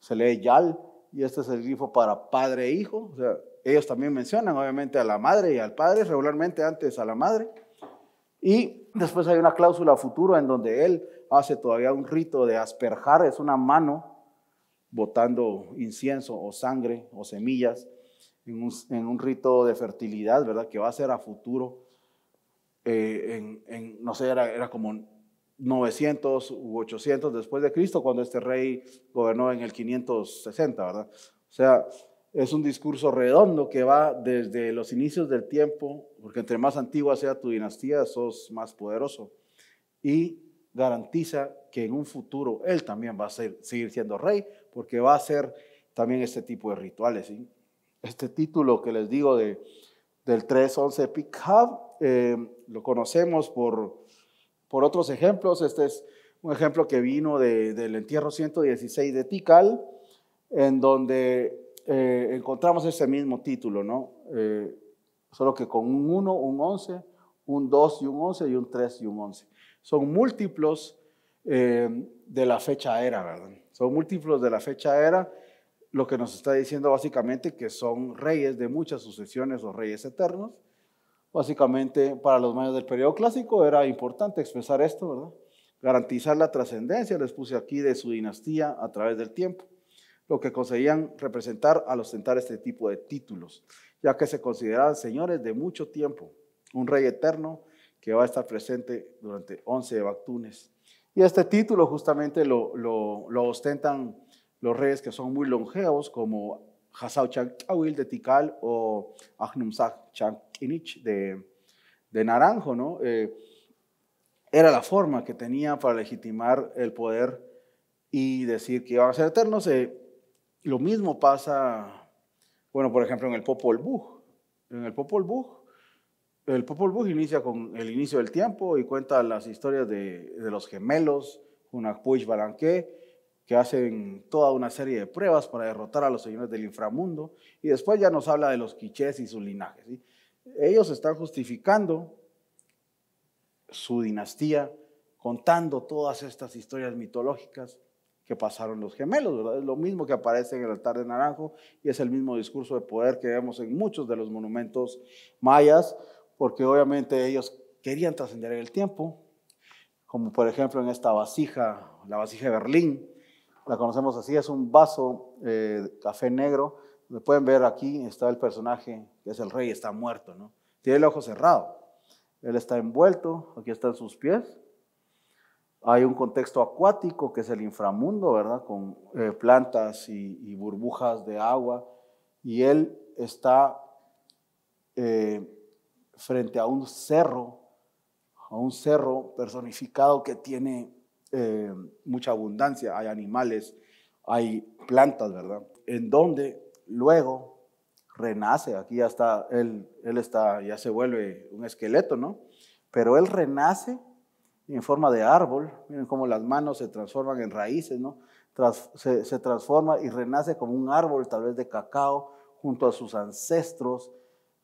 se lee Yal, y este es el glifo para padre-hijo, e o sea, ellos también mencionan obviamente a la madre y al padre, regularmente antes a la madre. Y después hay una cláusula futuro en donde él hace todavía un rito de asperjar, es una mano botando incienso o sangre o semillas en un, rito de fertilidad, ¿verdad? Que va a ser a futuro, eh, en, en, no sé, era, era como 900 u 800 después de Cristo, cuando este rey gobernó en el 560, ¿verdad? O sea, es un discurso redondo que va desde los inicios del tiempo, porque entre más antigua sea tu dinastía, sos más poderoso. Y garantiza que en un futuro él también va a seguir siendo rey, porque va a hacer también este tipo de rituales. Este título que les digo de, del 3.11 Pick eh, lo conocemos por, por otros ejemplos. Este es un ejemplo que vino del entierro 116 de Tikal, en donde eh, encontramos ese mismo título, ¿no? Eh, solo que con un 1, un 11, un 2 y un 11 y un 3 y un 11. Son múltiplos eh, de la fecha era, ¿verdad? Son múltiplos de la fecha era, lo que nos está diciendo básicamente que son reyes de muchas sucesiones o reyes eternos. Básicamente, para los mayas del periodo clásico era importante expresar esto, ¿verdad? Garantizar la trascendencia, les puse aquí, de su dinastía a través del tiempo lo que conseguían representar al ostentar este tipo de títulos, ya que se consideraban señores de mucho tiempo, un rey eterno que va a estar presente durante 11 Bactunes. Y este título justamente lo, ostentan los reyes que son muy longevos, como Hasau Awil de Tikal o Ahnumsak K'inich de, de Naranjo, ¿no? Eh, era la forma que tenía para legitimar el poder y decir que iban a ser eternos. Eh, lo mismo pasa, bueno, por ejemplo, en el Popol Vuh. En el Popol Vuh, el Popol Vuh inicia con el inicio del tiempo y cuenta las historias de, los gemelos, Hunakpuish Balanque, que hacen toda una serie de pruebas para derrotar a los señores del inframundo, y después ya nos habla de los quichés y sus linajes. Ellos están justificando su dinastía contando todas estas historias mitológicas pasaron los gemelos, Es lo mismo que aparece en el altar de Naranjo y es el mismo discurso de poder que vemos en muchos de los monumentos mayas, porque obviamente ellos querían trascender el tiempo, como por ejemplo en esta vasija, la vasija de Berlín, la conocemos así, es un vaso eh, de café negro, donde pueden ver aquí está el personaje, que es el rey, está muerto, ¿no? Tiene el ojo cerrado, él está envuelto, aquí están sus pies, hay un contexto acuático que es el inframundo, ¿verdad? Con eh, plantas y, burbujas de agua. Y él está eh, frente a un cerro, a un cerro personificado que tiene eh, mucha abundancia. Hay animales, hay plantas, ¿verdad? En donde luego renace. Aquí ya está, él, él está, ya se vuelve un esqueleto, ¿no? Pero él renace en forma de árbol. Miren cómo las manos se transforman en raíces, ¿no? se, transforma y renace como un árbol, tal vez de cacao, junto a sus ancestros,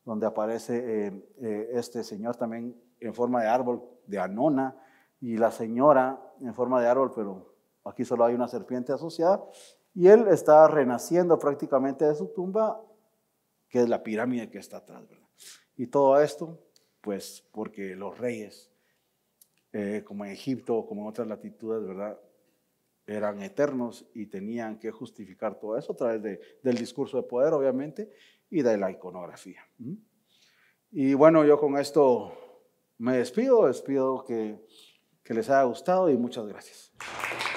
donde aparece eh, eh, este señor también en forma de árbol de anona y la señora en forma de árbol, pero aquí solo hay una serpiente asociada. Y él está renaciendo prácticamente de su tumba, que es la pirámide que está atrás, ¿verdad? Y todo esto, pues, porque los reyes eh, como en Egipto, o como en otras latitudes, ¿verdad? Eran eternos y tenían que justificar todo eso a través de, del discurso de poder, obviamente, y de la iconografía. Y bueno, yo con esto me despido, despido que, que les haya gustado y muchas gracias.